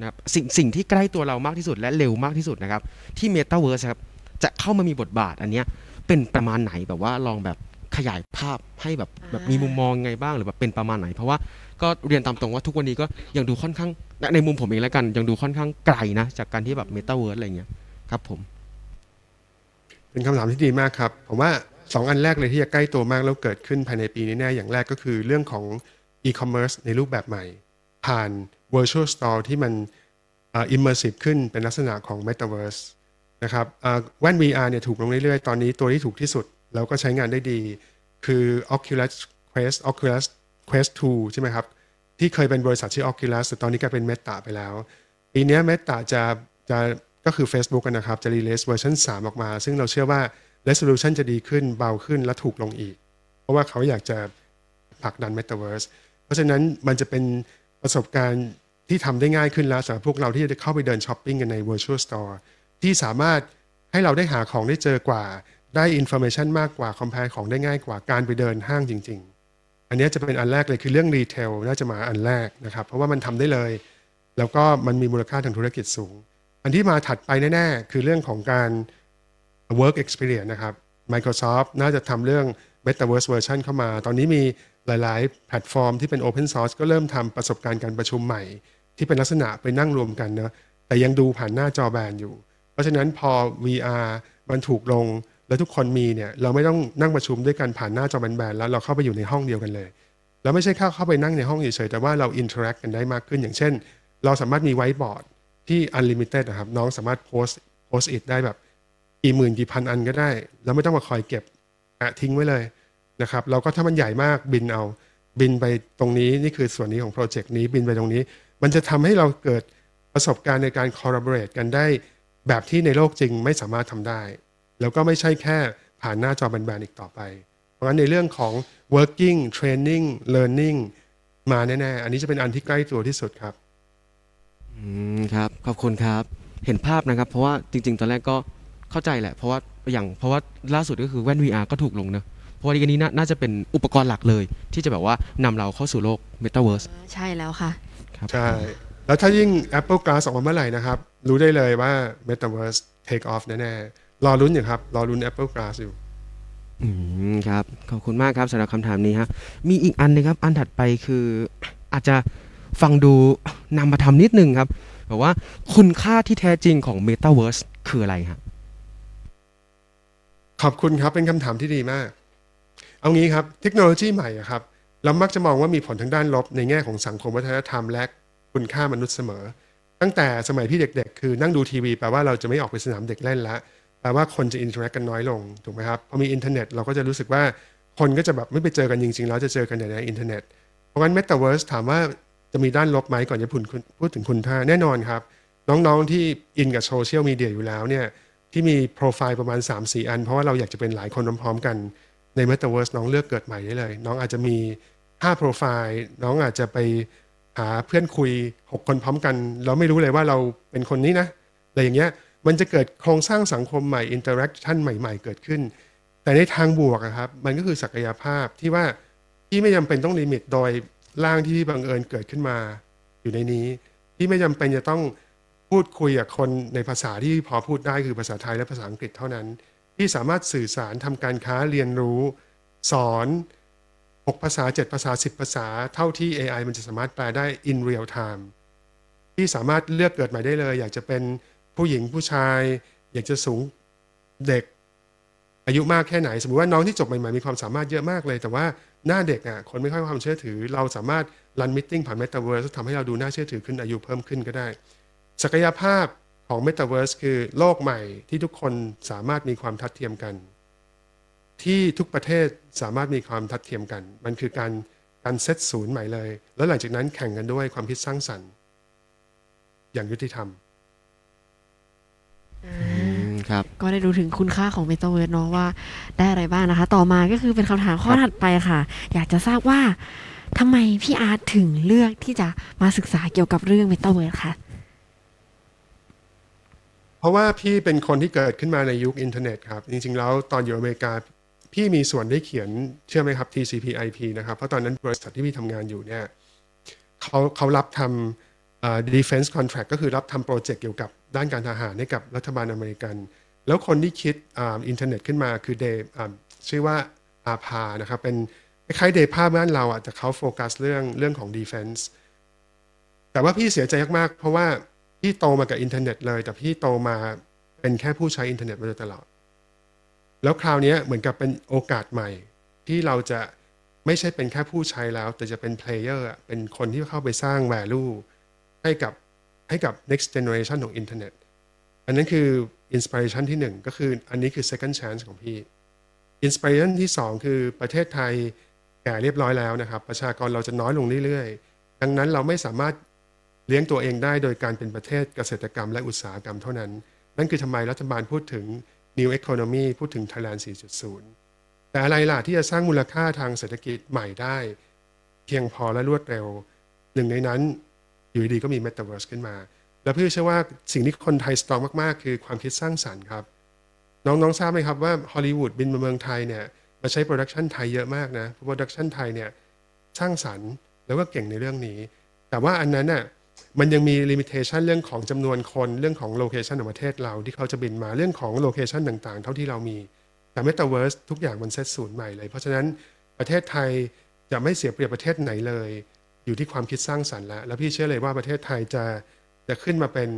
นะครับสิ่งสิ่งที่ใกล้ตัวเรามากที่สุดและเร็วมากที่สุดนะครับ ที่เมตาเวิร์สครับจะเข้ามามีบทบาทอันเนี้ยเป็นประมาณไหนแบบว่าลองแบบขยายภาพให้แบบแบบมีมุมมองไงบ้างหรือแบบเป็นประมาณไหนเพราะว่าก็เรียนตามตรงว่าทุกวันนี้ก็ยังดูค่อนข้างในมุมผมเองแล้วกัน ยังดูค่อนข้างไกลนะจากการที่แบบเมตาเวิร์สอะไรเงี้ยครับผมเป็นคำถามที่ดีมากครับผมว่า 2 อันแรกเลยที่จะใกล้ตัวมากแล้วเกิดขึ้นภายในปีนี้แน่อย่างแรกก็คือเรื่องของอีคอมเมิร์ซในรูปแบบใหม่ผ่าน virtual store ที่มันอิมเมอร์ซีฟขึ้นเป็นลักษณะของ metaverse นะครับแว่น VR เนี่ยถูกลงเรื่อย ๆตอนนี้ตัวที่ถูกที่สุดแล้วก็ใช้งานได้ดีคือ Oculus Quest Oculus Quest 2 ใช่ไหมครับ ที่เคยเป็นบริษัทชื่อ Oculus แต่ตอนนี้กลายเป็น Meta ไปแล้ว ปีนี้ Meta จะจะก็คือ Facebook นะครับ จะรีเลสเวอร์ชัน3ออกมา ซึ่งเราเชื่อว่า Resolution จะดีขึ้นเบาขึ้นและถูกลงอีก เพราะว่าเขาอยากจะผลักดัน Metaverse เพราะฉะนั้นมันจะเป็นประสบการณ์ที่ทำได้ง่ายขึ้นแล้วสำหรับพวกเราที่จะเข้าไปเดินช้อปปิ้งกันใน Virtual Store ที่สามารถให้เราได้หาของได้เจอกว่าได้อินโฟเมชันมากกว่าคอมเพลของได้ง่ายกว่าการไปเดินห้างจริง ๆ อันนี้จะเป็นอันแรกเลยคือเรื่องรีเทลน่าจะมาอันแรกนะครับ เพราะว่ามันทำได้เลย แล้วก็มันมีมูลค่าทางธุรกิจสูง อันที่มาถัดไปแน่ๆคือเรื่องของการ work experience นะครับ Microsoft น่าจะทำเรื่อง Metaverse version เข้ามา ตอนนี้มีหลาย ๆแพลตฟอร์มที่เป็น Open Source ก็เริ่มทำประสบการณ์การประชุมใหม่ ที่เป็นลักษณะไปนั่งรวมกันนะแต่ยังดูผ่านหน้าจอแบนอยู่ เพราะฉะนั้นพอ VR มันถูกลง แล้วทุกคนมีเนี่ยเราไม่ต้องนั่งประชุมด้วยกันผ่านหน้าจอแบนๆแล้วเราเข้าไปอยู่ในห้องเดียวกันเลยแล้วไม่ใช่แค่เข้าไปนั่งในห้องเฉยๆ แต่ว่าเราอินเทอร์แอคกันได้มากขึ้นอย่างเช่น เราสามารถมีไวท์บอร์ดที่อันลิมิเต็ดนะครับน้องสามารถโพสโพสต์อิทได้แบบกี่หมื่นกี่พันอันก็ได้แล้วไม่ต้องมาคอยเก็บอะทิ้งไว้เลยนะครับ เราก็ถ้ามันใหญ่มากบินเอาบินไปตรงนี้นี่คือส่วนนี้ของโปรเจกต์นี้บินไปตรงนี้ มันจะทำให้เราเกิดประสบการณ์ในการ collaborate กันได้แบบที่ในโลกจริงไม่สามารถทำได้ แล้วก็ไม่ใช่แค่ผ่านหน้าจอแบนๆอีกต่อไป เพราะงั้นในเรื่องของ working training learning มาแน่ ๆ อันนี้จะเป็นอันที่ใกล้ตัวที่สุดครับ อืมครับ ขอบคุณครับ เห็นภาพนะครับ เพราะว่าจริง ๆ ตอนแรกก็เข้าใจแหละเพราะว่าอย่างเพราะว่าล่าสุดก็คือแว่น VR ก็ถูกลงเนะราะว่าอันนี้น่าจะเป็นอุปกรณ์หลักเลย ที่จะแบบว่านำเราเข้าสู่โลกเมตาเวิร์สใช่แล้วค่ะ ครับใช่ แล้วถ้ายิ่ง Apple Glass ออกมาเมื่อไหร่นะครับ รู้ได้เลยว่า Metaverse take off แน่ๆรอรุ้นอยู่ครับ รอรุ้น Apple Glass อยู่ อืมครับ ขอบคุณมากครับสำหรับคำถามนี้ฮะมีอีกอันนึงครับ อันถัดไปคืออาจจะฟังดูนำมาทำนิดนึงครับแบบว่า คุณค่าที่แท้จริงของ Metaverse คืออะไรครับขอบคุณครับเป็นคำถามที่ดีมากเอางี้ครับ เทคโนโลยีใหม่ครับ เรามักจะมองว่ามีผลทางด้านลบ ในแง่ของสังคมวัฒนธรรม และคุณค่ามนุษย์เสมอ ตั้งแต่สมัยพี่เด็กๆคือนั่งดูทีวีแปลว่าเราจะไม่ออกไปสนามเด็กเล่นละ แปลว่าคนจะอินเทอร์แอคกันน้อยลงถูกไหมครับพอมีอินเทอร์เน็ตเราก็จะรู้สึกว่าคนก็จะแบบไม่ไปเจอกันจริงๆ แล้วจะเจอกันแต่ในอินเทอร์เน็ตเพราะงั้นเมตาเวิร์สถามว่าจะมีด้านลบไหมก่อนจะพูดถึงคุณค่าแน่นอนครับน้องๆที่อินกับโซเชียลมีเดียอยู่แล้วเนี่ยที่มีโปรไฟล์ประมาณ 3-4 อัน เพราะว่าเราอยากจะเป็นหลายคนพร้อมๆ กันใน Metaverse น้องเลือกเกิดใหม่ได้เลย น้องอาจจะมี 5 โปรไฟล์น้องอาจจะไปหาเพื่อนคุย 6 คนพร้อมกันเราไม่รู้เลยว่าเราเป็นคนนี้นะอะไรอย่างเงี้ยมันจะเกิดโครงสร้างสังคมใหม่อินเตอร์แอคชั่นใหม่ๆ เกิดขึ้น แต่ในทางบวกครับมันก็คือศักยภาพที่ว่าที่ไม่จำเป็นต้องลิมิตโดย ร่างที่บังเอิญเกิดขึ้นมา อยู่ในนี้ ที่ไม่จำเป็นจะต้องพูดคุยกับคนในภาษาที่พอพูดได้คือภาษาไทยและภาษาอังกฤษเท่านั้นที่สามารถสื่อสารทำการค้าเรียนรู้สอน 6 ภาษา 7 ภาษา 10 ภาษา เท่าที่ AI มันจะสามารถแปลได้ in real time ที่สามารถเลือกเกิดใหม่ได้เลย อยากจะเป็นผู้หญิงผู้ชาย อยากจะสูงเด็ก อายุมากแค่ไหน สมมติว่าน้องที่จบใหม่ๆ มีความสามารถเยอะมากเลย แต่ว่าหน้าเด็กอ่ะคนไม่ค่อยความเชื่อถือ เราสามารถรันมิทติ้งผ่านเมตาเวิร์สทำให้เราดูน่าเชื่อถือขึ้นอายุเพิ่มขึ้นก็ได้ศักยภาพของ Metaverse คือโลกใหม่ที่ทุกคนสามารถมีความทัดเทียมกัน ที่ทุกประเทศสามารถมีความทัดเทียมกัน มันคือการการเซตศูนย์ใหม่เลย แล้วหลังจากนั้นแข่งกันด้วยความคิดสร้างสรรค์ อย่างยุติธรรมครับ ก็ได้ดูถึงคุณค่าของเมตาเวิร์สเนาะว่าได้อะไรบ้างนะคะ ต่อมาก็คือเป็นคำถามข้อถัดไปค่ะ อยากจะทราบว่าทำไมพี่อาร์ตถึงเลือกที่จะมาศึกษาเกี่ยวกับเรื่องเมตาเวิร์สค่ะราะว่าพี่เป็นคนที่เกิดขึ้นมาในยุคอินเทอร์เน็ตครับ จริง ๆ แล้วตอนอยู่อเมริกาพี่มีส่วนได้เขียนเชื่อไหมครับ TCP/IP นะครับ เพราะตอนนั้นบริษัทที่พี่ทำงานอยู่เนี่ยเขาเขารับทำ defense contract ก็คือรับทำโปรเจกต์เกี่ยวกับด้านการทหารให้กับรัฐบาลอเมริกัน แล้วคนที่คิดอินเทอร์เน็ตขึ้นมาคือเดชื่อว่าอาพานะครับเป็นคล้ายเดพาบ้านเราอ่ะแต่เขาโฟกัสเรื่องเรื่องของ defense แต่ว่าพี่เสียใจมากๆเพราะว่าพี่โตมากับอินเทอร์เน็ตเลย แต่พี่โตมาเป็นแค่ผู้ใช้อินเทอร์เน็ตมาโดยตลอด แล้วคราวนี้เหมือนกับเป็นโอกาสใหม่ที่เราจะไม่ใช่เป็นแค่ผู้ใช้แล้ว แต่จะเป็นเพลเยอร์เป็นคนที่เข้าไปสร้าง value ให้กับให้กับ next generation ของอินเทอร์เน็ตอันนั้นคือ inspiration ที่หนึ่งก็คืออันนี้คือ second chance ของพี่ inspiration ที่สองคือประเทศไทยแก่เรียบร้อยแล้วนะครับ ประชากรเราจะน้อยลงเรื่อยๆ ดังนั้นเราไม่สามารถเลี้ยงตัวเองได้โดยการเป็นประเทศเกษตรกรรมและอุตสาหกรรมเท่านั้น นั่นคือทำไมรัฐบาลพูดถึง New Economy พูดถึง Thailand 4.0 แต่อะไรล่ะ ที่จะสร้างมูลค่าทางเศรษฐกิจใหม่ได้ เพียงพอและรวดเร็ว หนึ่งในนั้นอยู่ดีก็มี Metaverse ขึ้นมา และเพื่อเชื่อว่าสิ่งที่คนไทยสตรองมากๆ คือความคิดสร้างสารรค์ครับน้องๆทราบไหมครับว่าฮอลลีวูดบินมาเมืองไทยเนี่ยมาใช้โปรดักชันไทยเยอะมากนะโปรดักชันไทยเนี่ยสร้างสารรค์แล้วก็เก่งในเรื่องนี้แต่ว่าอันนั้นน่ยมันยังมีลิมิเตชันเรื่องของจำนวนคนเรื่องของโลเคชันของประเทศเราที่เขาจะบินมาเรื่องของโลเคชันต่างๆ เท่าที่เรามีแต่เมตาเวิร์สทุกอย่างมันเซตศูนย์ใหม่เลย เพราะฉะนั้นประเทศไทยจะไม่เสียเปรียบประเทศไหนเลย อยู่ที่ความคิดสร้างสรรค์ละแล้วพี่เชื่อเลยว่าประเทศไทยจะจะขึ้นมาเป็น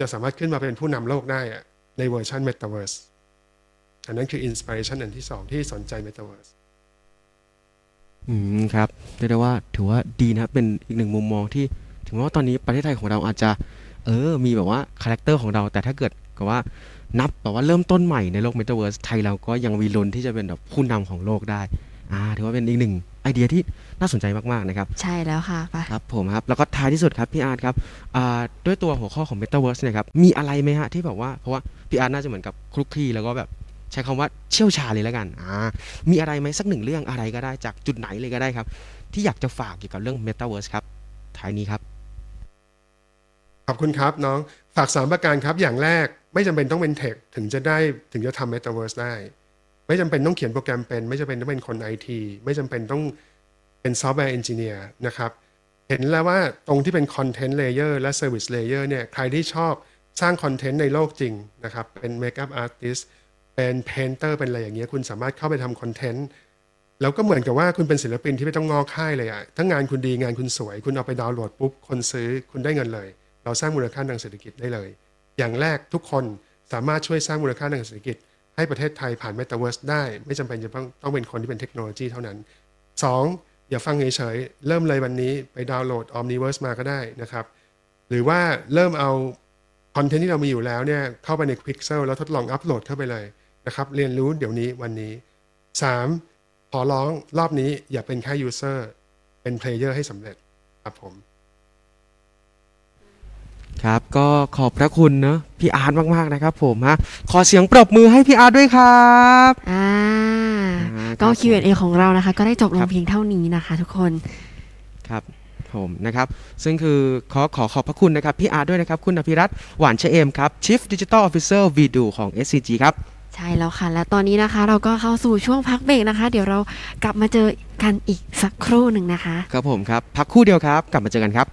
จะสามารถขึ้นมาเป็นผู้นำโลกได้ในเวอร์ชันเมตาเวิร์สอันนั้นคืออินสปิเรชันอันที่สองที่สนใจเมตาเวิร์สอืมครับเรียกได้ว่าถือว่าดีนะครับเป็นอีกหนึ่งมุมมองที่ถึงแม้ว่าตอนนี้ประเทศไทยของเราอาจจะเออมีแบบว่าคาแรคเตอร์ของเรา แต่ถ้าเกิดกับว่านับแบบว่าเริ่มต้นใหม่ในโลกเมตาเวิร์สไทยเราก็ยังวีลุนที่จะเป็นแบบผู้นำของโลกได้อ่าถือว่าเป็นอีกหนึ่งไอเดียที่น่าสนใจมาก ๆ นะครับ ใช่แล้วค่ะ ครับผมครับ แล้วก็ท้ายที่สุดครับ พี่อาร์ตครับ ด้วยตัวหัวข้อของเมตาเวิร์สเนี่ยครับ มีอะไรไหมฮะที่แบบว่าเพราะว่าพี่อาร์ตน่าจะเหมือนกับคลุกคลีแล้วก็แบบใช้คำว่าเชี่ยวชาญเลยแล้วกันอ่ามีอะไรไหมสักหนึ่งเรื่องอะไรก็ได้จากจุดไหนเลยก็ได้ครับ ที่อยากจะฝากเกี่ยวกับเรื่องเมตาเวิร์สครับ ท้ายนี้ครับขอบคุณครับ น้องฝากสามประการครับอย่างแรกไม่จำเป็นต้องเป็นเทคถึงจะได้ถึงจะทำเมตาเวิร์สได้ ไม่จำเป็นต้องเขียนโปรแกรมเป็น ไม่จำเป็นต้องเป็นคนไอทีไม่จำเป็นต้องเป็นซอฟต์แวร์เอนจิเนียร์นะครับ เห็นแล้วว่าตรงที่เป็นคอนเทนต์เลเยอร์และเซอร์วิสเลเยอร์เนี่ย ใครที่ชอบสร้างคอนเทนต์ในโลกจริงนะครับ เป็นเมคอัพอาร์ติสเป็นเพนเตอร์เป็นอะไรอย่างเงี้ยคุณสามารถเข้าไปทำคอนเทนต์แล้วก็เหมือนกับว่าคุณเป็นศิลปินที่ไม่ต้องงอค่ายเลยอะทั้งงานคุณดีงานคุณสวย คุณเอาไปดาวน์โหลดปุ๊บคนซื้อคุณได้เงินเลยเราสร้างมูลค่าทางเศรษฐกิจได้เลย อย่างแรกทุกคนสามารถช่วยสร้างมูลค่าทางเศรษฐกิจให้ประเทศไทยผ่านเมตาเวิร์สได้ไม่จำเป็นจะต้องต้องเป็นคนที่เป็นเทคโนโลยีเท่านั้น 2. อย่าฟังเฉยๆเริ่มเลยวันนี้ ไปดาวน์โหลด Omniverse มาก็ได้นะครับ หรือว่าเริ่มเอาคอนเทนต์ที่เรามีอยู่แล้วเนี่ย เข้าไปในิ i เ e ลแล้วทดลองอัปโหลดเข้าไปเลยนะครับ เรียนรู้เดี๋ยวนี้วันนี้ 3. ขอร้องรอบนี้อย่าเป็นแค่ยูเซอร์เป็นเพลเยอร์ให้สำเร็จครับผมครับ ก็ขอบพระคุณเนาะพี่อาร์ตมากๆนะครับผมฮะขอเสียงปรบมือให้พี่อาร์ตด้วยครับ อ่าก็ Q&A ของเรานะคะ ก็ได้จบลงเพียงเท่านี้นะคะทุกคน ครับ ผมนะครับ ซึ่งคือขอขอขอบพระคุณนะครับพี่อาร์ตด้วยนะครับคุณอภิรัตหวานเชเอมครับ Chief Digital Officer v ีดูของ SCG ครับ ใช่แล้วค่ะและตอนนี้นะคะ เราก็เข้าสู่ช่วงพักเบรกนะคะ เดี๋ยวเรากลับมาเจอกันอีกสักครู่หนึ่งนะคะครับผมครับ พักคู่เดียวครับ กลับมาเจอกันครับ